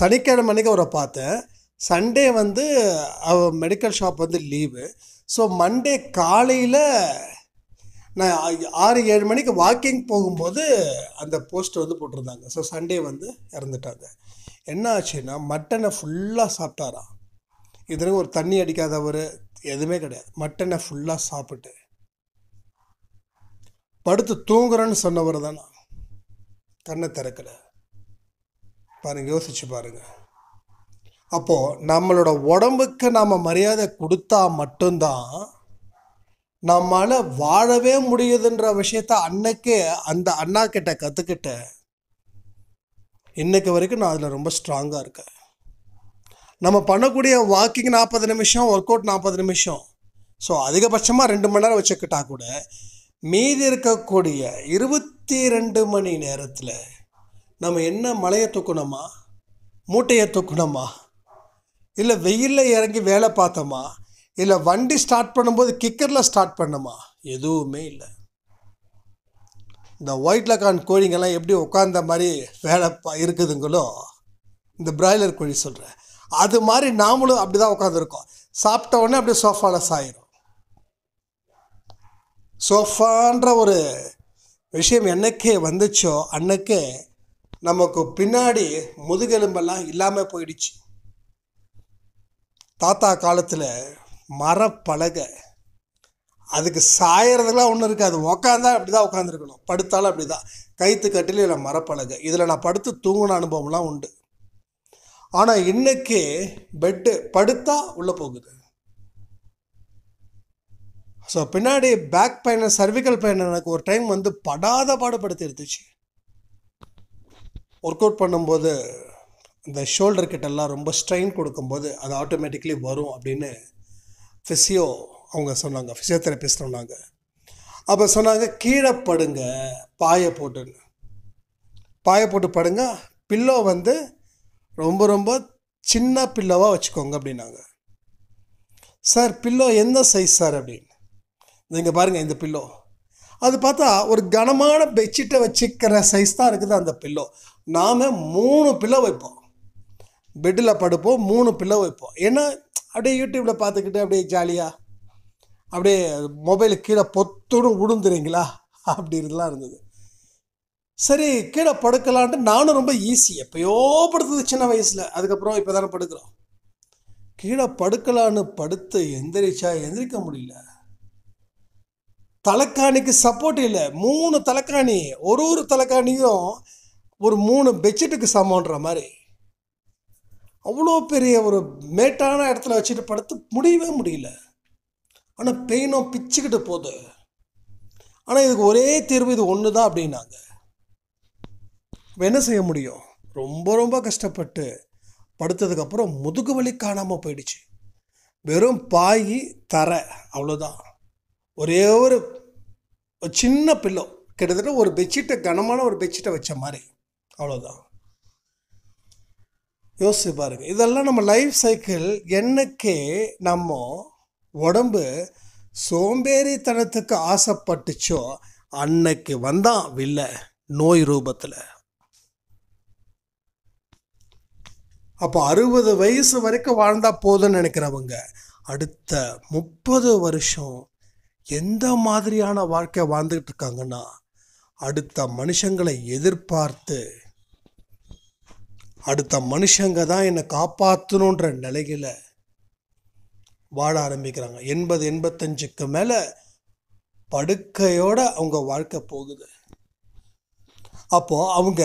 சனிக்கிழமை அன்றைக்கி அவரை பார்த்தேன் சண்டே வந்து அவ மெடிக்கல் ஷாப் வந்து லீவு ஸோ மண்டே காலையில் நான் ஆறு ஏழு மணிக்கு வாக்கிங் போகும்போது அந்த போஸ்ட் வந்து போட்டிருந்தாங்க ஸோ சண்டே வந்து இறந்துட்டாங்க என்ன ஆச்சுன்னா மட்டனை ஃபுல்லாக சாப்பிட்டாராம் இதுக்கு ஒரு தண்ணி அடிக்காதவர் எதுவுமே கிடையாது மட்டனை ஃபுல்லாக சாப்பிட்டு படுத்து தூங்குறேன்னு சொன்னவர் தானே கண்ணை திறக்கலை பாருங்கள் யோசிச்சு பாருங்கள் அப்போது நம்மளோட உடம்புக்கு நாம் மரியாதை கொடுத்தா மட்டும்தான் நம்மால் வாழவே முடியுதுன்ற விஷயத்த அன்னைக்கே அந்த அண்ணா கிட்ட கற்றுக்கிட்ட இன்னைக்கு வரைக்கும் நான் அதில் ரொம்ப ஸ்ட்ராங்காக இருக்கேன் நம்ம பண்ணக்கூடிய வாக்கிங் நாற்பது நிமிஷம் ஒர்க் அவுட் நாற்பது நிமிஷம் ஸோ அதிகபட்சமாக ரெண்டு மணி நேரம் வச்சுக்கிட்டா கூட மீதி இருக்கக்கூடிய இருபத்தி ரெண்டு மணி நேரத்தில் நம்ம என்ன மலையை தூக்கணுமா மூட்டையை தூக்கணுமா இல்லை வெயிலில் இறங்கி வேலை பார்த்தோமா இல்லை வண்டி ஸ்டார்ட் பண்ணும்போது கிக்கரில் ஸ்டார்ட் பண்ணுமா எதுவுமே இல்லை இந்த ஒயிட் கான் கோழிங்கெல்லாம் எப்படி உட்காந்த மாதிரி வேலை இருக்குதுங்களோ இந்த பிராய்லர் கோழி சொல்கிறேன் அது மாதிரி நாமளும் அப்படி தான் உட்காந்துருக்கோம் சாப்பிட்ட உடனே அப்படியே சோஃபாவில் ஆயிரும் சோஃபான்ற ஒரு விஷயம் என்னைக்கே வந்துச்சோ அன்னைக்கே நமக்கு பின்னாடி முதுகெலும்பெல்லாம் இல்லாமல் போயிடுச்சு தாத்தா காலத்தில் மரப்பலகை அதுக்கு சாயறதுலாம் ஒன்றும் இருக்காது உக்காந்தா அப்படி தான் உட்காந்துருக்கணும் படுத்தாலும் அப்படி தான் கைத்து கட்டில இல்லை மரப்பலகை இதில் நான் படுத்து தூங்கின அனுபவம்லாம் உண்டு ஆனால் இன்றைக்கி பெட்டு படுத்தா உள்ளே போகுது ஸோ பின்னாடி பேக் பெயின் சர்விக்கல் பெயின் எனக்கு ஒரு டைம் வந்து படாத பாடுபடுத்தி இருந்துச்சு ஒர்க் அவுட் பண்ணும்போது இந்த ஷோல்டர் கிட்டெல்லாம் ரொம்ப ஸ்ட்ரெயின் கொடுக்கும்போது அது ஆட்டோமேட்டிக்லி வரும் அப்படின்னு ஃபிசியோ அவங்க சொன்னாங்க ஃபிசியோதெரபிஸ்ட் சொன்னாங்க அப்போ சொன்னாங்க கீழே படுங்க பாயை போட்டுன்னு பாய போட்டு படுங்க பில்லோ வந்து ரொம்ப ரொம்ப சின்ன பில்லோவாக வச்சுக்கோங்க அப்படின்னாங்க சார் பில்லோ எந்த சைஸ் சார் அப்படின்னு இங்கே பாருங்கள் இந்த பில்லோ அது பார்த்தா ஒரு கனமான பெட்ஷீட்டை வச்சுக்கிற சைஸ் தான் இருக்குது அந்த பில்லோ நாம் மூணு பில்லோ வைப்போம் பெட்டில் படுப்போம் மூணு பில்லோ வைப்போம் ஏன்னா அப்படியே யூடியூப்பில் பார்த்துக்கிட்டு அப்படியே ஜாலியாக அப்படியே மொபைலு கீழே பொத்துன்னு அப்படி அப்படிலாம் இருந்தது சரி கீழே படுக்கலான்ட்டு நானும் ரொம்ப ஈஸி எப்பயோ படுத்தது சின்ன வயசில் அதுக்கப்புறம் இப்போ தானே படுக்கிறோம் கீழே படுக்கலான்னு படுத்து எந்திரிச்சா எந்திரிக்க முடியல தலைக்காணிக்கு சப்போர்ட் இல்லை மூணு தலைக்காணி ஒரு ஒரு தலைக்காணியும் ஒரு மூணு பெட்ஷீட்டுக்கு சமன்ற மாதிரி அவ்வளோ பெரிய ஒரு மேட்டான இடத்துல வச்சுட்டு படுத்து முடியவே முடியல ஆனால் பெயினும் பிச்சுக்கிட்டு போகுது ஆனால் இதுக்கு ஒரே தீர்வு இது ஒன்று தான் அப்படின்னாங்க என்ன செய்ய முடியும் ரொம்ப ரொம்ப கஷ்டப்பட்டு படுத்ததுக்கப்புறம் முதுகு வலி காணாமல் போயிடுச்சு வெறும் பாய் தர அவ்வளோதான் ஒரே ஒரு சின்ன பில்லோ கிட்டத்தட்ட ஒரு பெட்ஷீட்டை கனமான ஒரு பெட்ஷீட்டை வச்ச மாதிரி அவ்வளோதான் யோசிச்சு பாருங்க இதெல்லாம் நம்ம லைஃப் சைக்கிள் என்னைக்கே நம்ம உடம்பு சோம்பேறித்தனத்துக்கு ஆசைப்பட்டுச்சோ அன்னைக்கு வந்தான் வில்ல நோய் ரூபத்தில் அப்போ அறுபது வயசு வரைக்கும் வாழ்ந்தால் போதும்னு நினைக்கிறவங்க அடுத்த முப்பது வருஷம் எந்த மாதிரியான வாழ்க்கை வாழ்ந்துக்கிட்டு இருக்காங்கன்னா அடுத்த மனுஷங்களை எதிர்பார்த்து அடுத்த மனுஷங்க தான் என்னை காப்பாற்றணுன்ற நிலையில் வாழ ஆரம்பிக்கிறாங்க எண்பது எண்பத்தஞ்சுக்கு மேலே படுக்கையோட அவங்க வாழ்க்கை போகுது அப்போது அவங்க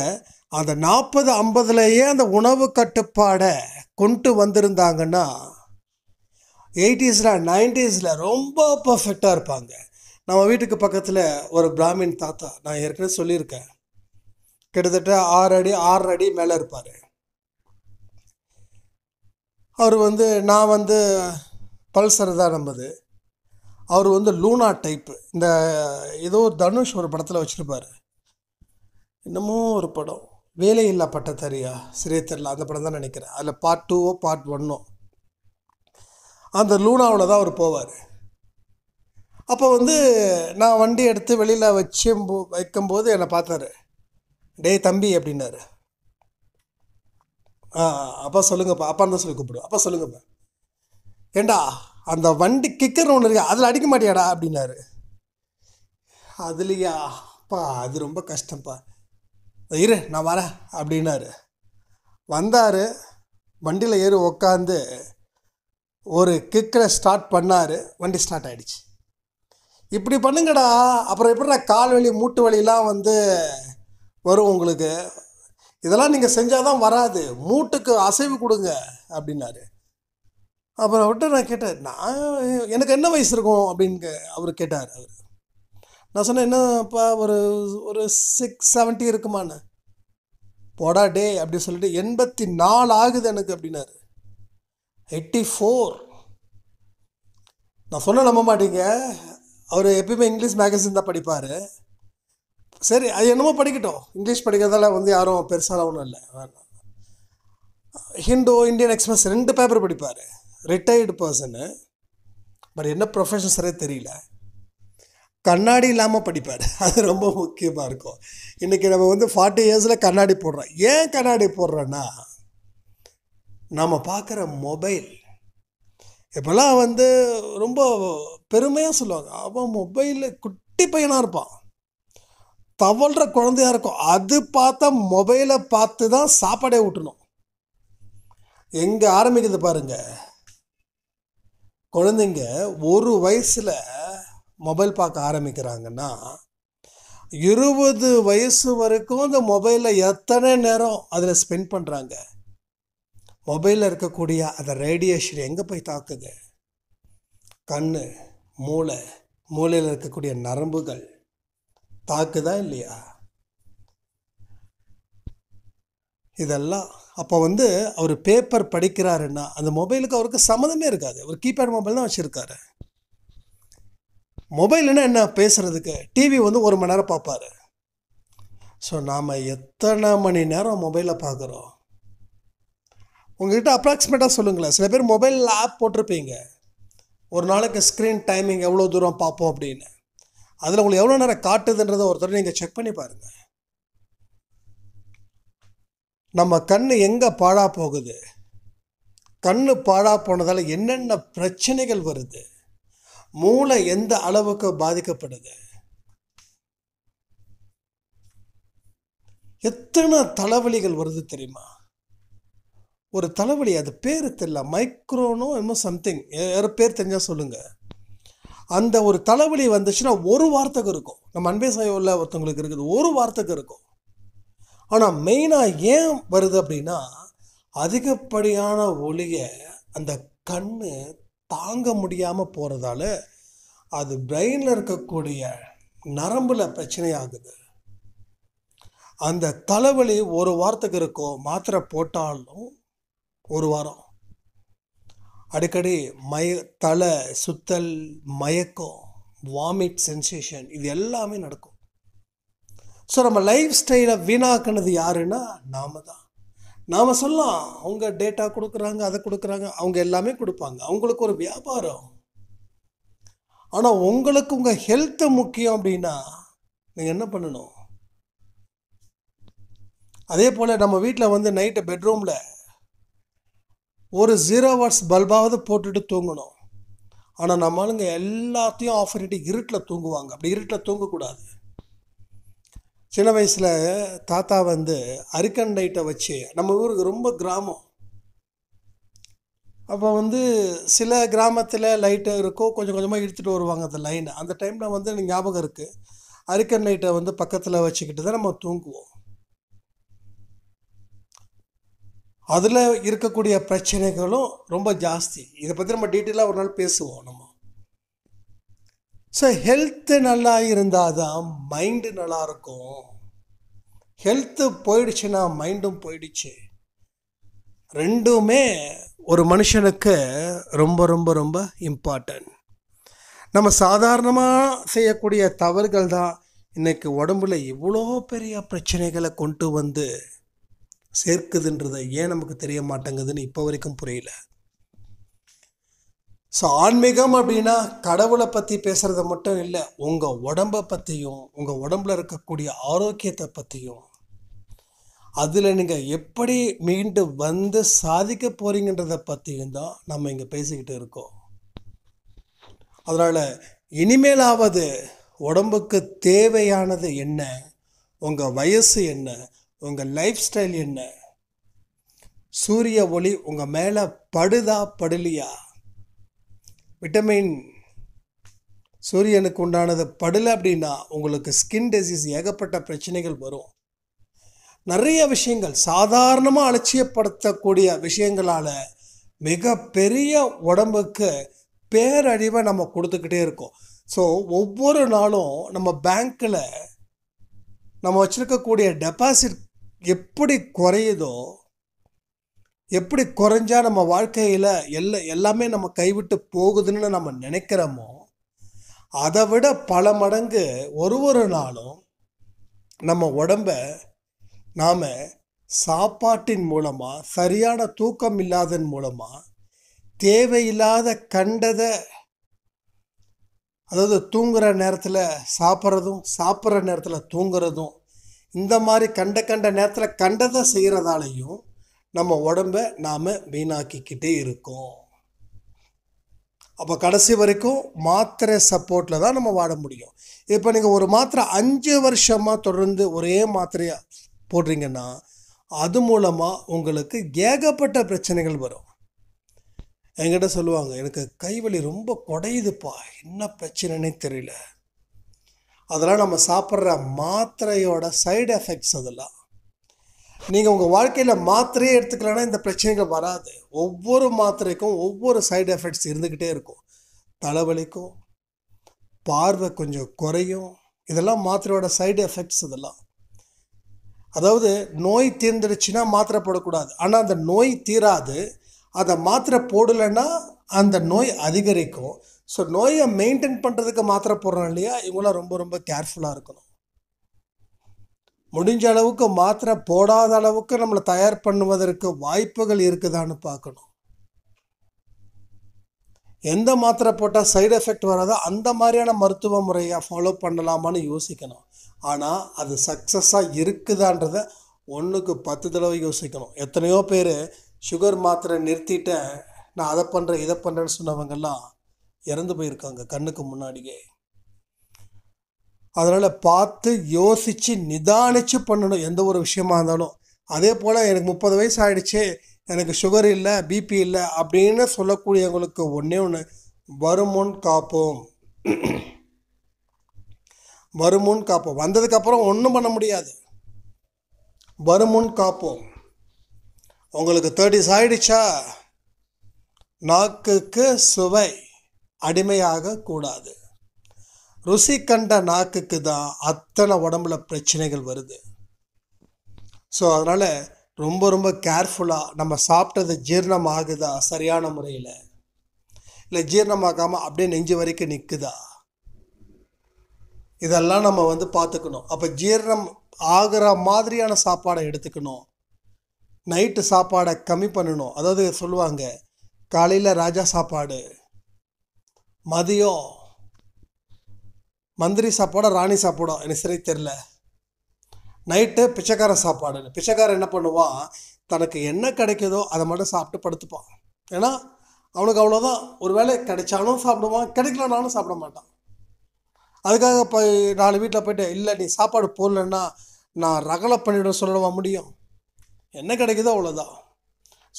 அந்த நாற்பது ஐம்பதுலேயே அந்த உணவு கட்டுப்பாடை கொண்டு வந்திருந்தாங்கன்னா எயிட்டிஸில் நைன்டிஸில் ரொம்ப பர்ஃபெக்டாக இருப்பாங்க நம்ம வீட்டுக்கு பக்கத்தில் ஒரு பிராமின் தாத்தா நான் ஏற்கனவே சொல்லியிருக்கேன் கிட்டத்தட்ட ஆறு அடி ஆறு அடி மேலே இருப்பார் அவர் வந்து நான் வந்து பல்சர் தான் நம்பது அவர் வந்து லூனா டைப்பு இந்த ஏதோ தனுஷ் ஒரு படத்தில் வச்சுருப்பார் இன்னமும் ஒரு படம் வேலையில்லா பட்டதாரியா சிறிய தெரில அந்த படம் தான் நினைக்கிறேன் அதில் பார்ட் டூவோ பார்ட் ஒன்னோ அந்த லூனாவில் தான் அவர் போவார் அப்போ வந்து நான் வண்டி எடுத்து வெளியில் வச்சு வைக்கும்போது என்னை பார்த்தாரு டேய் தம்பி அப்படின்னாரு ஆ அப்பா சொல்லுங்கப்பா அப்பா தான் சொல்லி கூப்பிடுவோம் அப்பா சொல்லுங்கப்பா ஏண்டா அந்த வண்டி கிக்கர் ஒன்று இருக்கு அதில் அடிக்க மாட்டியாடா அப்படின்னாரு அதுலையா அப்பா அது ரொம்ப கஷ்டம்ப்பா இரு நான் வரேன் அப்படின்னாரு வந்தார் வண்டியில் ஏறி உக்காந்து ஒரு கிக்கில் ஸ்டார்ட் பண்ணார் வண்டி ஸ்டார்ட் ஆகிடுச்சு இப்படி பண்ணுங்கடா அப்புறம் எப்படிடா கால் வலி மூட்டு வலிலாம் வந்து வரும் உங்களுக்கு இதெல்லாம் நீங்கள் செஞ்சால் தான் வராது மூட்டுக்கு அசைவு கொடுங்க அப்படின்னாரு அப்புறம் விட்டு நான் கேட்டேன் நான் எனக்கு என்ன வயசு இருக்கும் அப்படின்னு அவர் கேட்டார் அவர் நான் சொன்னேன் இப்போ ஒரு ஒரு சிக்ஸ் செவன்ட்டி இருக்குமான போடா டே அப்படின்னு சொல்லிட்டு எண்பத்தி நாலு ஆகுது எனக்கு அப்படின்னாரு எயிட்டி ஃபோர் நான் சொன்ன நம்ப மாட்டீங்க அவர் எப்பயுமே இங்கிலீஷ் மேகசின் தான் படிப்பார் சரி அது என்னமோ படிக்கட்டும் இங்கிலீஷ் படிக்கிறதால வந்து யாரும் பெருசாக ஒன்றும் இல்லை ஹிண்டோ இந்தியன் எக்ஸ்பிரஸ் ரெண்டு பேப்பர் படிப்பார் ரிட்டையர்டு பர்சனு பட் என்ன ப்ரொஃபஷன் சரியாக தெரியல கண்ணாடி இல்லாமல் படிப்பார் அது ரொம்ப முக்கியமாக இருக்கும் இன்றைக்கி நம்ம வந்து ஃபார்ட்டி இயர்ஸில் கண்ணாடி போடுறோம் ஏன் கண்ணாடி போடுறோன்னா நாம் பார்க்குற மொபைல் இப்போல்லாம் வந்து ரொம்ப பெருமையாக சொல்லுவாங்க அவன் மொபைலில் குட்டி பையனாக இருப்பான் தவழ்கிற குழந்தையாக இருக்கும் அது பார்த்தா மொபைலை பார்த்து தான் சாப்பாடே ஊட்டணும் எங்கே ஆரம்பிக்கிறது பாருங்கள் குழந்தைங்க ஒரு வயசில் மொபைல் பார்க்க ஆரம்பிக்கிறாங்கன்னா இருபது வயசு வரைக்கும் அந்த மொபைலில் எத்தனை நேரம் அதில் ஸ்பெண்ட் பண்ணுறாங்க மொபைலில் இருக்கக்கூடிய அந்த ரேடியேஷன் எங்கே போய் தாக்குது கண் மூளை மூளையில் இருக்கக்கூடிய நரம்புகள் தாக்குதா இல்லையா இதெல்லாம் அப்போ வந்து அவர் பேப்பர் படிக்கிறாருன்னா அந்த மொபைலுக்கு அவருக்கு சம்மதமே இருக்காது ஒரு கீபேட் மொபைல் தான் வச்சுருக்காரு மொபைல்னா என்ன பேசுகிறதுக்கு டிவி வந்து ஒரு மணி நேரம் பார்ப்பார் ஸோ நாம் எத்தனை மணி நேரம் மொபைலை பார்க்குறோம் உங்கள்கிட்ட அப்ராக்சிமேட்டாக சொல்லுங்களேன் சில பேர் மொபைலில் ஆப் போட்டிருப்பீங்க ஒரு நாளைக்கு ஸ்க்ரீன் டைமிங் எவ்வளோ தூரம் பார்ப்போம் அப்படின்னு அதில் உங்களுக்கு எவ்வளோ நேரம் காட்டுதுன்றதை ஒருத்தர் நீங்கள் செக் பண்ணி பாருங்கள் நம்ம கண் எங்கே பாழாக போகுது கண் பாழாக போனதால் என்னென்ன பிரச்சனைகள் வருது மூளை எந்த அளவுக்கு பாதிக்கப்படுது எத்தனை தலைவலிகள் வருது தெரியுமா ஒரு தலைவலி அது பேர் தெரியல மைக்ரோனோ என்னமோ சம்திங் வேறு பேர் தெரிஞ்சால் சொல்லுங்கள் அந்த ஒரு தலைவலி வந்துச்சுன்னா ஒரு வார்த்தைக்கு இருக்கும் நம்ம அன்பே சாயோவில் ஒருத்தவங்களுக்கு இருக்குது ஒரு வார்த்தைக்கு இருக்கும் ஆனால் மெயினாக ஏன் வருது அப்படின்னா அதிகப்படியான ஒளியை அந்த கண் தாங்க முடியாமல் போகிறதால அது பிரெயினில் இருக்கக்கூடிய நரம்பில் பிரச்சனையாகுது அந்த தலைவலி ஒரு வாரத்துக்கு இருக்கோ மாத்திரை போட்டாலும் ஒரு வாரம் அடிக்கடி மய தலை சுத்தல் மயக்கம் வாமிட் சென்சேஷன் இது எல்லாமே நடக்கும் ஸோ நம்ம லைஃப் ஸ்டைலை வீணாக்குனது யாருன்னா நாம தான் நாம் சொல்லலாம் அவங்க டேட்டா கொடுக்குறாங்க அதை கொடுக்குறாங்க அவங்க எல்லாமே கொடுப்பாங்க அவங்களுக்கு ஒரு வியாபாரம் ஆனால் உங்களுக்கு உங்கள் ஹெல்த்து முக்கியம் அப்படின்னா நீங்கள் என்ன பண்ணணும் அதே போல் நம்ம வீட்டில் வந்து நைட்டு பெட்ரூமில் ஒரு ஜீரோ வாட்ஸ் பல்பாவது போட்டுட்டு தூங்கணும் ஆனால் நம்ம ஆளுங்க எல்லாத்தையும் ஆஃப் பண்ணிட்டு இருட்டில் தூங்குவாங்க அப்படி இருட்டில் தூங்கக்கூடாது சின்ன வயசில் தாத்தா வந்து அரிக்கன் லைட்டை வச்சு நம்ம ஊருக்கு ரொம்ப கிராமம் அப்போ வந்து சில கிராமத்தில் லைட்டு இருக்கோ கொஞ்சம் கொஞ்சமாக இழுத்துட்டு வருவாங்க அந்த லைனை அந்த டைமில் வந்து எனக்கு ஞாபகம் இருக்குது அரிக்கன் லைட்டை வந்து பக்கத்தில் வச்சுக்கிட்டு தான் நம்ம தூங்குவோம் அதில் இருக்கக்கூடிய பிரச்சனைகளும் ரொம்ப ஜாஸ்தி இதை பற்றி நம்ம டீட்டெயிலாக ஒரு நாள் பேசுவோம் நம்ம ஸோ ஹெல்த்து நல்லா இருந்தால் தான் மைண்டு நல்லாயிருக்கும் ஹெல்த்து போயிடுச்சுன்னா மைண்டும் போயிடுச்சு ரெண்டுமே ஒரு மனுஷனுக்கு ரொம்ப ரொம்ப ரொம்ப இம்பார்ட்டன்ட் நம்ம சாதாரணமாக செய்யக்கூடிய தவறுகள் தான் இன்றைக்கி உடம்புல இவ்வளோ பெரிய பிரச்சனைகளை கொண்டு வந்து சேர்க்குதுன்றதை ஏன் நமக்கு தெரிய மாட்டேங்குதுன்னு இப்போ வரைக்கும் புரியல ஸோ ஆன்மீகம் அப்படின்னா கடவுளை பற்றி பேசுகிறத மட்டும் இல்லை உங்கள் உடம்பை பற்றியும் உங்கள் உடம்புல இருக்கக்கூடிய ஆரோக்கியத்தை பற்றியும் அதில் நீங்கள் எப்படி மீண்டு வந்து சாதிக்க போகிறீங்கன்றத பற்றியும் தான் நம்ம இங்கே பேசிக்கிட்டு இருக்கோம் அதனால் இனிமேலாவது உடம்புக்கு தேவையானது என்ன உங்கள் வயசு என்ன உங்கள் லைஃப் ஸ்டைல் என்ன சூரிய ஒளி உங்கள் மேலே படுதா படலியா விட்டமின் சூரியனுக்கு உண்டானது படலை அப்படின்னா உங்களுக்கு ஸ்கின் டிசீஸ் ஏகப்பட்ட பிரச்சனைகள் வரும் நிறைய விஷயங்கள் சாதாரணமாக அலட்சியப்படுத்தக்கூடிய விஷயங்களால் மிகப்பெரிய உடம்புக்கு பேரழிவை நம்ம கொடுத்துக்கிட்டே இருக்கோம் ஸோ ஒவ்வொரு நாளும் நம்ம பேங்க்கில் நம்ம வச்சுருக்கக்கூடிய டெபாசிட் எப்படி குறையுதோ எப்படி குறைஞ்சா நம்ம வாழ்க்கையில் எல்லா எல்லாமே நம்ம கைவிட்டு போகுதுன்னு நம்ம நினைக்கிறோமோ அதை விட பல மடங்கு ஒரு ஒரு நாளும் நம்ம உடம்ப நாம் சாப்பாட்டின் மூலமாக சரியான தூக்கம் இல்லாதன் மூலமாக தேவையில்லாத கண்டதை அதாவது தூங்குகிற நேரத்தில் சாப்பிட்றதும் சாப்பிட்ற நேரத்தில் தூங்குறதும் இந்த மாதிரி கண்ட கண்ட நேரத்தில் கண்டதை செய்கிறதாலையும் நம்ம உடம்பை நாம் வீணாக்கிக்கிட்டே இருக்கோம் அப்போ கடைசி வரைக்கும் மாத்திரை சப்போர்ட்டில் தான் நம்ம வாட முடியும் இப்போ நீங்கள் ஒரு மாத்திரை அஞ்சு வருஷமாக தொடர்ந்து ஒரே மாத்திரையாக போடுறீங்கன்னா அது மூலமாக உங்களுக்கு ஏகப்பட்ட பிரச்சனைகள் வரும் என்கிட்ட சொல்லுவாங்க எனக்கு கைவலி ரொம்ப குடையுதுப்பா என்ன பிரச்சனைனே தெரியல அதெல்லாம் நம்ம சாப்பிட்ற மாத்திரையோட சைடு எஃபெக்ட்ஸ் அதெல்லாம் நீங்கள் உங்கள் வாழ்க்கையில் மாத்திரையே எடுத்துக்கலன்னா இந்த பிரச்சனைகள் வராது ஒவ்வொரு மாத்திரைக்கும் ஒவ்வொரு சைடு எஃபெக்ட்ஸ் இருந்துக்கிட்டே இருக்கும் தலைவலிக்கும் பார்வை கொஞ்சம் குறையும் இதெல்லாம் மாத்திரையோட சைடு எஃபெக்ட்ஸ் இதெல்லாம் அதாவது நோய் தீர்ந்துடுச்சுன்னா மாத்திரை போடக்கூடாது ஆனால் அந்த நோய் தீராது அதை மாத்திரை போடலைன்னா அந்த நோய் அதிகரிக்கும் ஸோ நோயை மெயின்டைன் பண்ணுறதுக்கு மாத்திரை போடுறோம் இல்லையா இவங்களாம் ரொம்ப ரொம்ப கேர்ஃபுல்லாக இருக்கணும் முடிஞ்ச அளவுக்கு மாத்திரை போடாத அளவுக்கு நம்மளை தயார் பண்ணுவதற்கு வாய்ப்புகள் இருக்குதான்னு பார்க்கணும் எந்த மாத்திரை போட்டால் சைடு எஃபெக்ட் வராதோ அந்த மாதிரியான மருத்துவ முறையை ஃபாலோ பண்ணலாமான்னு யோசிக்கணும் ஆனால் அது சக்ஸஸாக இருக்குதான்றத ஒன்றுக்கு பத்து தடவை யோசிக்கணும் எத்தனையோ பேர் சுகர் மாத்திரை நிறுத்திட்டேன் நான் அதை பண்ணுறேன் இதை பண்ணுறேன்னு சொன்னவங்கெல்லாம் இறந்து போயிருக்காங்க கண்ணுக்கு முன்னாடியே அதனால் பார்த்து யோசித்து நிதானித்து பண்ணணும் எந்த ஒரு விஷயமா இருந்தாலும் அதே போல் எனக்கு முப்பது வயசு ஆகிடுச்சு எனக்கு சுகர் இல்லை பிபி இல்லை அப்படின்னு சொல்லக்கூடியவங்களுக்கு ஒன்றே ஒன்று வருமுன் காப்போம் வருமுன் காப்போம் வந்ததுக்கப்புறம் ஒன்றும் பண்ண முடியாது வருமுன் காப்போம் உங்களுக்கு தேர்ட்டிஸ் ஆகிடுச்சா நாக்குக்கு சுவை அடிமையாக கூடாது ருசி கண்ட நாக்குக்கு தான் அத்தனை உடம்புல பிரச்சனைகள் வருது ஸோ அதனால் ரொம்ப ரொம்ப கேர்ஃபுல்லாக நம்ம சாப்பிட்டது ஜீர்ணம் ஆகுதா சரியான முறையில் இல்லை ஜீரணமாகாமல் அப்படியே நெஞ்சு வரைக்கும் நிற்குதா இதெல்லாம் நம்ம வந்து பார்த்துக்கணும் அப்போ ஜீரணம் ஆகிற மாதிரியான சாப்பாடை எடுத்துக்கணும் நைட்டு சாப்பாடை கம்மி பண்ணணும் அதாவது சொல்லுவாங்க காலையில் ராஜா சாப்பாடு மதியம் மந்திரி சாப்பாடோ ராணி சாப்பாடோ எனக்கு சரி தெரில நைட்டு பிச்சைக்கார சாப்பாடு பிச்சைக்காரன் என்ன பண்ணுவான் தனக்கு என்ன கிடைக்குதோ அதை மட்டும் சாப்பிட்டு படுத்துப்பான் ஏன்னா அவனுக்கு அவ்வளோதான் ஒரு வேலை கிடைச்சாலும் சாப்பிடுவான் கிடைக்கலனாலும் சாப்பிட மாட்டான் அதுக்காக இப்போ நாலு வீட்டில் போய்ட்டு இல்லை நீ சாப்பாடு போடலன்னா நான் ரகலை பண்ணிவிட சொல்லவா முடியும் என்ன கிடைக்குதோ அவ்வளோதான்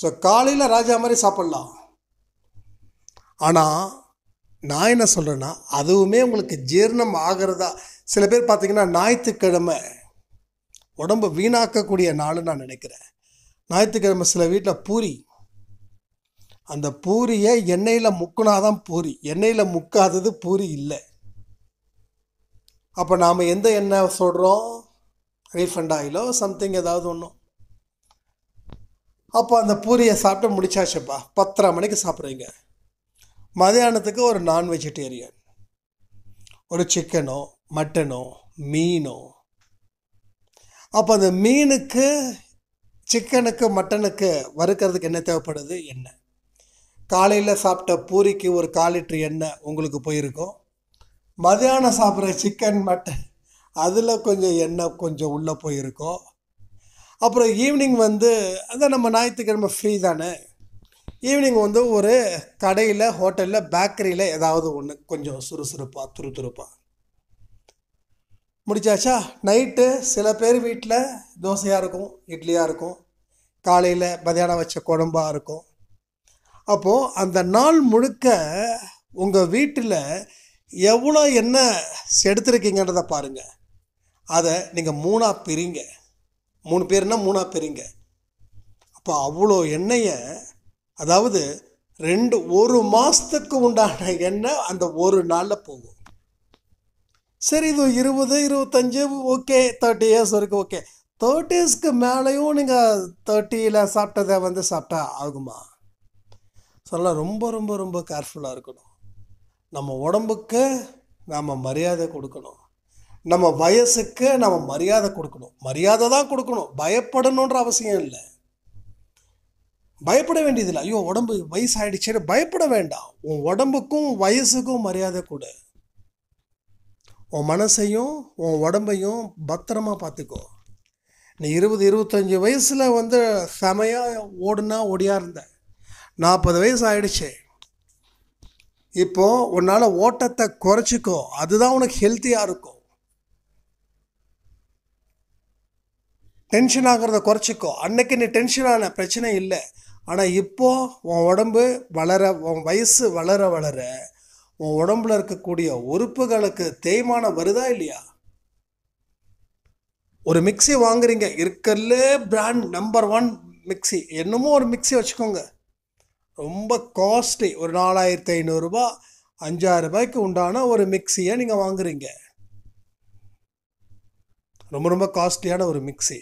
ஸோ காலையில் ராஜா மாதிரி சாப்பிட்லாம் ஆனால் நான் என்ன சொல்கிறேன்னா அதுவுமே உங்களுக்கு ஜீர்ணம் ஆகிறதா சில பேர் பார்த்திங்கன்னா ஞாயிற்றுக்கிழமை உடம்பு வீணாக்கக்கூடிய நாள் நான் நினைக்கிறேன் ஞாயிற்றுக்கிழமை சில வீட்டில் பூரி அந்த பூரியை எண்ணெயில் முக்குனா தான் பூரி எண்ணெயில் முக்காதது பூரி இல்லை அப்போ நாம் எந்த எண்ணெய் சொல்கிறோம் ரீஃபண்ட் ஆகிலோ சம்திங் ஏதாவது ஒன்றும் அப்போ அந்த பூரியை சாப்பிட்டு முடிச்சாச்சுப்பா பத்தரை மணிக்கு சாப்பிட்றீங்க மதியானத்துக்கு ஒரு நான் வெஜிடேரியன் ஒரு சிக்கனோ மட்டனோ மீனோ அப்போ அந்த மீனுக்கு சிக்கனுக்கு மட்டனுக்கு வறுக்கிறதுக்கு என்ன தேவைப்படுது எண்ணெய் காலையில் சாப்பிட்ட பூரிக்கு ஒரு கால் லிட்ரு எண்ணெய் உங்களுக்கு போயிருக்கும் மதியானம் சாப்பிட்ற சிக்கன் மட்டன் அதில் கொஞ்சம் எண்ணெய் கொஞ்சம் உள்ளே போயிருக்கோம் அப்புறம் ஈவினிங் வந்து அதான் நம்ம ஞாயிற்றுக்கிழமை ஃப்ரீ தானே ஈவினிங் வந்து ஒரு கடையில் ஹோட்டலில் பேக்கரியில் ஏதாவது ஒன்று கொஞ்சம் சுறுசுறுப்பாக துருதுருப்பாக முடிச்சாச்சா நைட்டு சில பேர் வீட்டில் தோசையாக இருக்கும் இட்லியாக இருக்கும் காலையில் மதியானம் வச்ச குழம்பாக இருக்கும் அப்போது அந்த நாள் முழுக்க உங்கள் வீட்டில் எவ்வளோ என்ன எடுத்துருக்கீங்கன்றதை பாருங்கள் அதை நீங்கள் மூணாக பிரிங்க மூணு பேர்னால் மூணாக பிரிங்க அப்போ அவ்வளோ எண்ணெயை அதாவது ரெண்டு ஒரு மாதத்துக்கு உண்டான எண்ணெய் அந்த ஒரு நாளில் போகும் சரி இது இருபது இருபத்தஞ்சு ஓகே தேர்ட்டி இயர்ஸ் வரைக்கும் ஓகே தேர்ட்டிஸ்க்கு மேலேயும் நீங்கள் தேர்ட்டியில் சாப்பிட்டதை வந்து சாப்பிட்டா ஆகுமா சொல்ல ரொம்ப ரொம்ப ரொம்ப கேர்ஃபுல்லாக இருக்கணும் நம்ம உடம்புக்கு நாம் மரியாதை கொடுக்கணும் நம்ம வயசுக்கு நம்ம மரியாதை கொடுக்கணும் மரியாதை தான் கொடுக்கணும் பயப்படணுன்ற அவசியம் இல்லை பயப்பட வேண்டியதில்லை ஐயோ உடம்பு வயசு ஆயிடுச்சு பயப்பட வேண்டாம் உன் உடம்புக்கும் வயசுக்கும் மரியாதை கொடு உன் மனசையும் உன் உடம்பையும் பத்திரமா பார்த்துக்கோ நீ இருபது இருபத்தஞ்சி வயசில் வந்து செமையாக ஓடுனா ஓடியா இருந்த நாற்பது வயசு ஆயிடுச்சு இப்போது உன்னால் ஓட்டத்தை குறைச்சிக்கோ அதுதான் உனக்கு ஹெல்த்தியாக இருக்கும் டென்ஷன் ஆகிறத குறைச்சிக்கோ அன்னைக்கு நீ டென்ஷன் ஆன பிரச்சனை இல்லை ஆனால் இப்போது உன் உடம்பு வளர உன் வயசு வளர வளர உன் உடம்புல இருக்கக்கூடிய உறுப்புகளுக்கு தேய்மானம் வருதா இல்லையா ஒரு மிக்சி வாங்குறீங்க இருக்கல்ல பிராண்ட் நம்பர் ஒன் மிக்சி என்னமோ ஒரு மிக்சி வச்சுக்கோங்க ரொம்ப காஸ்ட்லி ஒரு நாலாயிரத்தி ஐநூறுரூபா அஞ்சாயிரம் ரூபாய்க்கு உண்டான ஒரு மிக்சியை நீங்கள் வாங்குறீங்க ரொம்ப ரொம்ப காஸ்ட்லியான ஒரு மிக்சி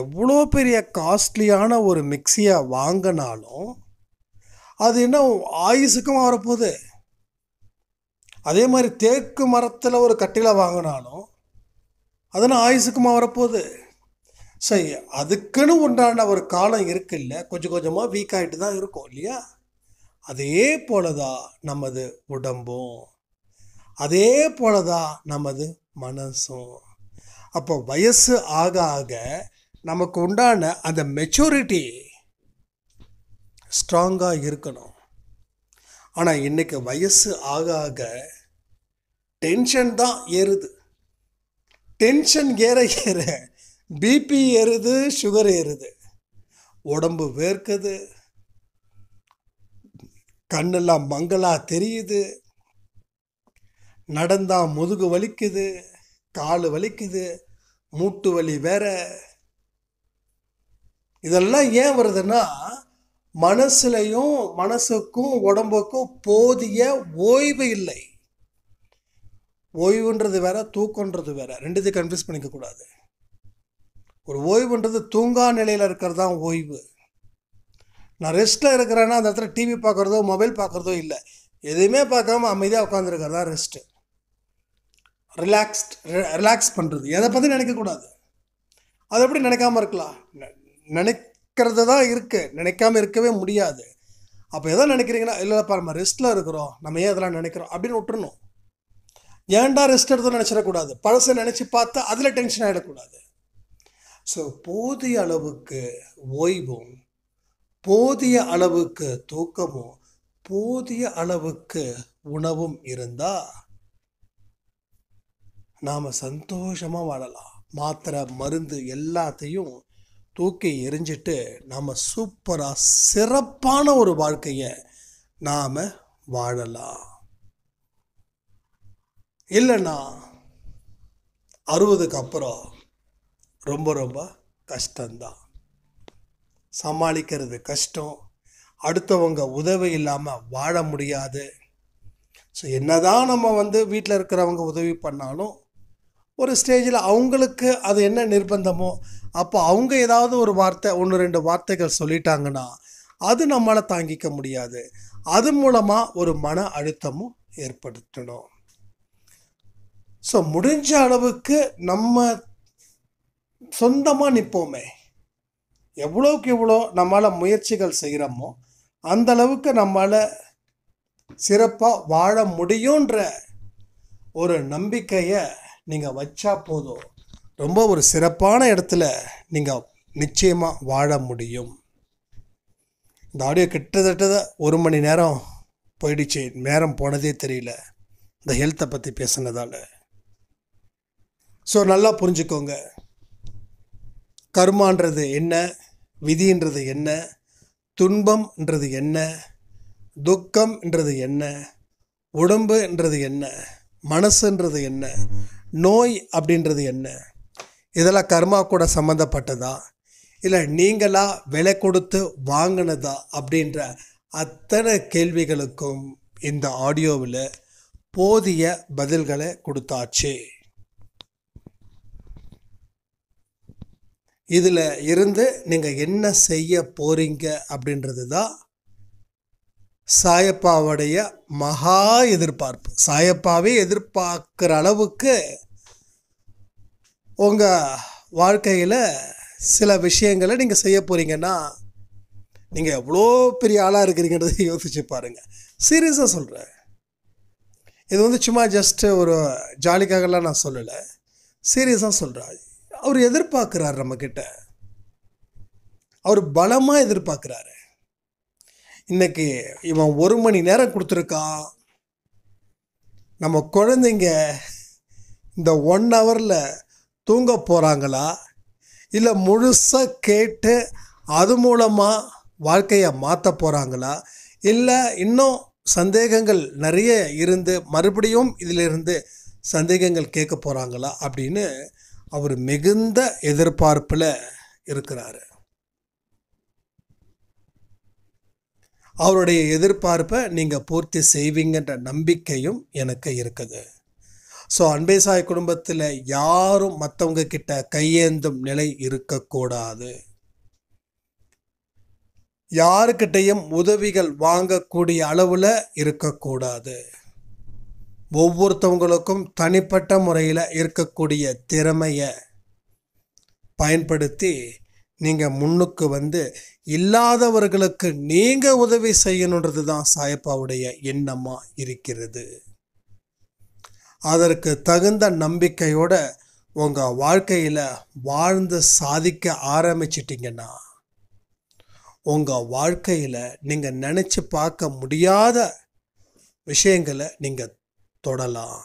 எவ்வளோ பெரிய காஸ்ட்லியான ஒரு மிக்சியை வாங்கினாலும் அது என்ன ஆயுசுக்கும் வரப்போகுது அதே மாதிரி தேக்கு மரத்தில் ஒரு கட்டில வாங்கினாலும் அதனால் ஆயுசுக்குமா வரப்போகுது சரி அதுக்குன்னு உண்டான ஒரு காலம் இருக்குல்ல கொஞ்சம் கொஞ்சமாக வீக் ஆகிட்டு தான் இருக்கும் இல்லையா அதே போல தான் நமது உடம்பும் அதே போல தான் நமது மனசும் அப்போ வயசு ஆக ஆக நமக்கு உண்டான அந்த மெச்சூரிட்டி ஸ்ட்ராங்காக இருக்கணும் ஆனால் இன்றைக்கி வயசு ஆக ஆக டென்ஷன் தான் ஏறுது டென்ஷன் ஏற ஏற பிபி ஏறுது சுகர் ஏறுது உடம்பு வேர்க்குது கண்ணெல்லாம் மங்களாக தெரியுது நடந்தால் முதுகு வலிக்குது கால் வலிக்குது மூட்டு வலி வேற இதெல்லாம் ஏன் வருதுன்னா மனசுலையும் மனசுக்கும் உடம்புக்கும் போதிய ஓய்வு இல்லை ஓய்வுன்றது வேற தூக்கன்றது வேற ரெண்டுத்தையும் கன்ஃபியூஸ் பண்ணிக்கக்கூடாது ஒரு ஓய்வுன்றது தூங்கா நிலையில் இருக்கிறது தான் ஓய்வு நான் ரெஸ்ட்டில் இருக்கிறேன்னா அந்த இடத்துல டிவி பார்க்குறதோ மொபைல் பார்க்குறதோ இல்லை எதுவுமே பார்க்காம அமைதியாக உட்காந்துருக்கிறது தான் ரெஸ்ட்டு ரிலாக்ஸ்ட் ரிலாக்ஸ் பண்ணுறது எதை பற்றி நினைக்கக்கூடாது அதை எப்படி நினைக்காம இருக்கலாம் நினைக்கிறது தான் இருக்குது நினைக்காம இருக்கவே முடியாது அப்போ எதை நினைக்கிறீங்கன்னா இல்லைப்பா நம்ம ரெஸ்ட்டில் இருக்கிறோம் நம்ம ஏன் இதெல்லாம் நினைக்கிறோம் அப்படின்னு விட்டுருணும் ஏன்டா ரெஸ்ட் எடுத்து நினச்சிடக்கூடாது பழசை நினச்சி பார்த்தா அதில் டென்ஷன் ஆகிடக்கூடாது ஸோ போதிய அளவுக்கு ஓய்வும் போதிய அளவுக்கு தூக்கமும் போதிய அளவுக்கு உணவும் இருந்தால் நாம் சந்தோஷமாக வாழலாம் மாத்திரை மருந்து எல்லாத்தையும் தூக்கி எரிஞ்சிட்டு நாம் சூப்பராக சிறப்பான ஒரு வாழ்க்கையை நாம் வாழலாம் இல்லைன்னா அறுபதுக்கு அப்புறம் ரொம்ப ரொம்ப கஷ்டந்தான் சமாளிக்கிறது கஷ்டம் அடுத்தவங்க உதவி இல்லாமல் வாழ முடியாது ஸோ என்னதான் நம்ம வந்து வீட்டில் இருக்கிறவங்க உதவி பண்ணாலும் ஒரு ஸ்டேஜில் அவங்களுக்கு அது என்ன நிர்பந்தமோ அப்போ அவங்க ஏதாவது ஒரு வார்த்தை ஒன்று ரெண்டு வார்த்தைகள் சொல்லிட்டாங்கன்னா அது நம்மளால் தாங்கிக்க முடியாது அது மூலமாக ஒரு மன அழுத்தமும் ஏற்படுத்தணும் ஸோ முடிஞ்ச அளவுக்கு நம்ம சொந்தமாக நிற்போமே எவ்வளோக்கு எவ்வளோ நம்மளால் முயற்சிகள் செய்கிறோமோ அந்த அளவுக்கு நம்மளால் சிறப்பாக வாழ முடியுன்ற ஒரு நம்பிக்கையை நீங்கள் வச்சா போதும் ரொம்ப ஒரு சிறப்பான இடத்துல நீங்கள் நிச்சயமாக வாழ முடியும் இந்த ஆடியோ கிட்டத்தட்ட ஒரு மணி நேரம் போயிடுச்சு நேரம் போனதே தெரியல இந்த ஹெல்த்தை பற்றி பேசுனதால் ஸோ நல்லா புரிஞ்சுக்கோங்க கர்மான்றது என்ன விதின்றது என்ன துன்பம்ன்றது என்ன துக்கம்ன்றது என்ன உடம்புன்றது என்ன மனசுன்றது என்ன நோய் அப்படின்றது என்ன இதெல்லாம் கர்மா கூட சம்மந்தப்பட்டதா இல்லை நீங்களாக விலை கொடுத்து வாங்கினதா அப்படின்ற அத்தனை கேள்விகளுக்கும் இந்த ஆடியோவில் போதிய பதில்களை கொடுத்தாச்சு இதில் இருந்து நீங்கள் என்ன செய்ய போகிறீங்க அப்படின்றது தான் சாயப்பாவுடைய மகா எதிர்பார்ப்பு சாயப்பாவே எதிர்பார்க்குற அளவுக்கு உங்கள் வாழ்க்கையில் சில விஷயங்களை நீங்கள் செய்ய போகிறீங்கன்னா நீங்கள் எவ்வளோ பெரிய ஆளாக இருக்கிறீங்கன்றதை யோசிச்சு பாருங்கள் சீரியஸாக சொல்கிறேன் இது வந்து சும்மா ஜஸ்ட்டு ஒரு ஜாலிக்காகலாம் நான் சொல்லலை சீரியஸாக சொல்கிறார் அவர் எதிர்பார்க்குறாரு நம்மக்கிட்ட அவர் பலமாக எதிர்பார்க்குறாரு இன்றைக்கி இவன் ஒரு மணி நேரம் கொடுத்துருக்கான் நம்ம குழந்தைங்க இந்த ஒன் ஹவரில் தூங்க போகிறாங்களா இல்லை முழுசாக கேட்டு அது மூலமாக வாழ்க்கையை மாற்ற போகிறாங்களா இல்லை இன்னும் சந்தேகங்கள் நிறைய இருந்து மறுபடியும் இதிலிருந்து சந்தேகங்கள் கேட்க போகிறாங்களா அப்படின்னு அவர் மிகுந்த எதிர்பார்ப்பில் இருக்கிறாரு அவருடைய எதிர்பார்ப்பை நீங்கள் பூர்த்தி செய்வீங்கன்ற நம்பிக்கையும் எனக்கு இருக்குது ஸோ அன்பே சாய் குடும்பத்தில் யாரும் மற்றவங்க கிட்ட கையேந்தும் நிலை இருக்கக்கூடாது யாருக்கிட்டையும் உதவிகள் வாங்கக்கூடிய அளவில் இருக்கக்கூடாது ஒவ்வொருத்தவங்களுக்கும் தனிப்பட்ட முறையில் இருக்கக்கூடிய திறமையை பயன்படுத்தி நீங்கள் முன்னுக்கு வந்து இல்லாதவர்களுக்கு நீங்கள் உதவி செய்யணுன்றது தான் சாயப்பாவுடைய எண்ணமாக இருக்கிறது அதற்கு தகுந்த நம்பிக்கையோட உங்கள் வாழ்க்கையில் வாழ்ந்து சாதிக்க ஆரம்பிச்சிட்டிங்கன்னா உங்கள் வாழ்க்கையில் நீங்கள் நினச்சி பார்க்க முடியாத விஷயங்களை நீங்கள் தொடலாம்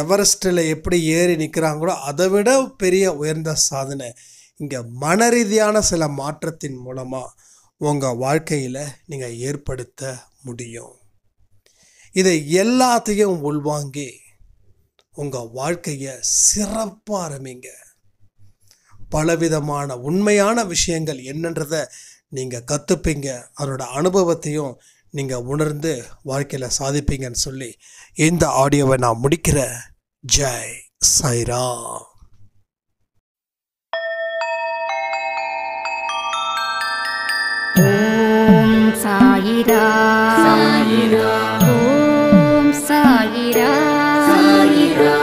எவரெஸ்ட்டில் எப்படி ஏறி நிற்கிறாங்களோ அதை விட பெரிய உயர்ந்த சாதனை இங்கே மன ரீதியான சில மாற்றத்தின் மூலமாக உங்கள் வாழ்க்கையில் நீங்கள் ஏற்படுத்த முடியும் இதை எல்லாத்தையும் உள்வாங்கி உங்கள் வாழ்க்கையை சிறப்பாக ஆரம்பிங்க பலவிதமான உண்மையான விஷயங்கள் என்னன்றத நீங்கள் கற்றுப்பீங்க அதனோட அனுபவத்தையும் நீங்கள் உணர்ந்து வாழ்க்கையில் சாதிப்பீங்கன்னு சொல்லி இந்த ஆடியோவை நான் முடிக்கிறேன் ஜெய் சைரா ஓம் சாயிரா சாயிரா சாயிரா சாயிரா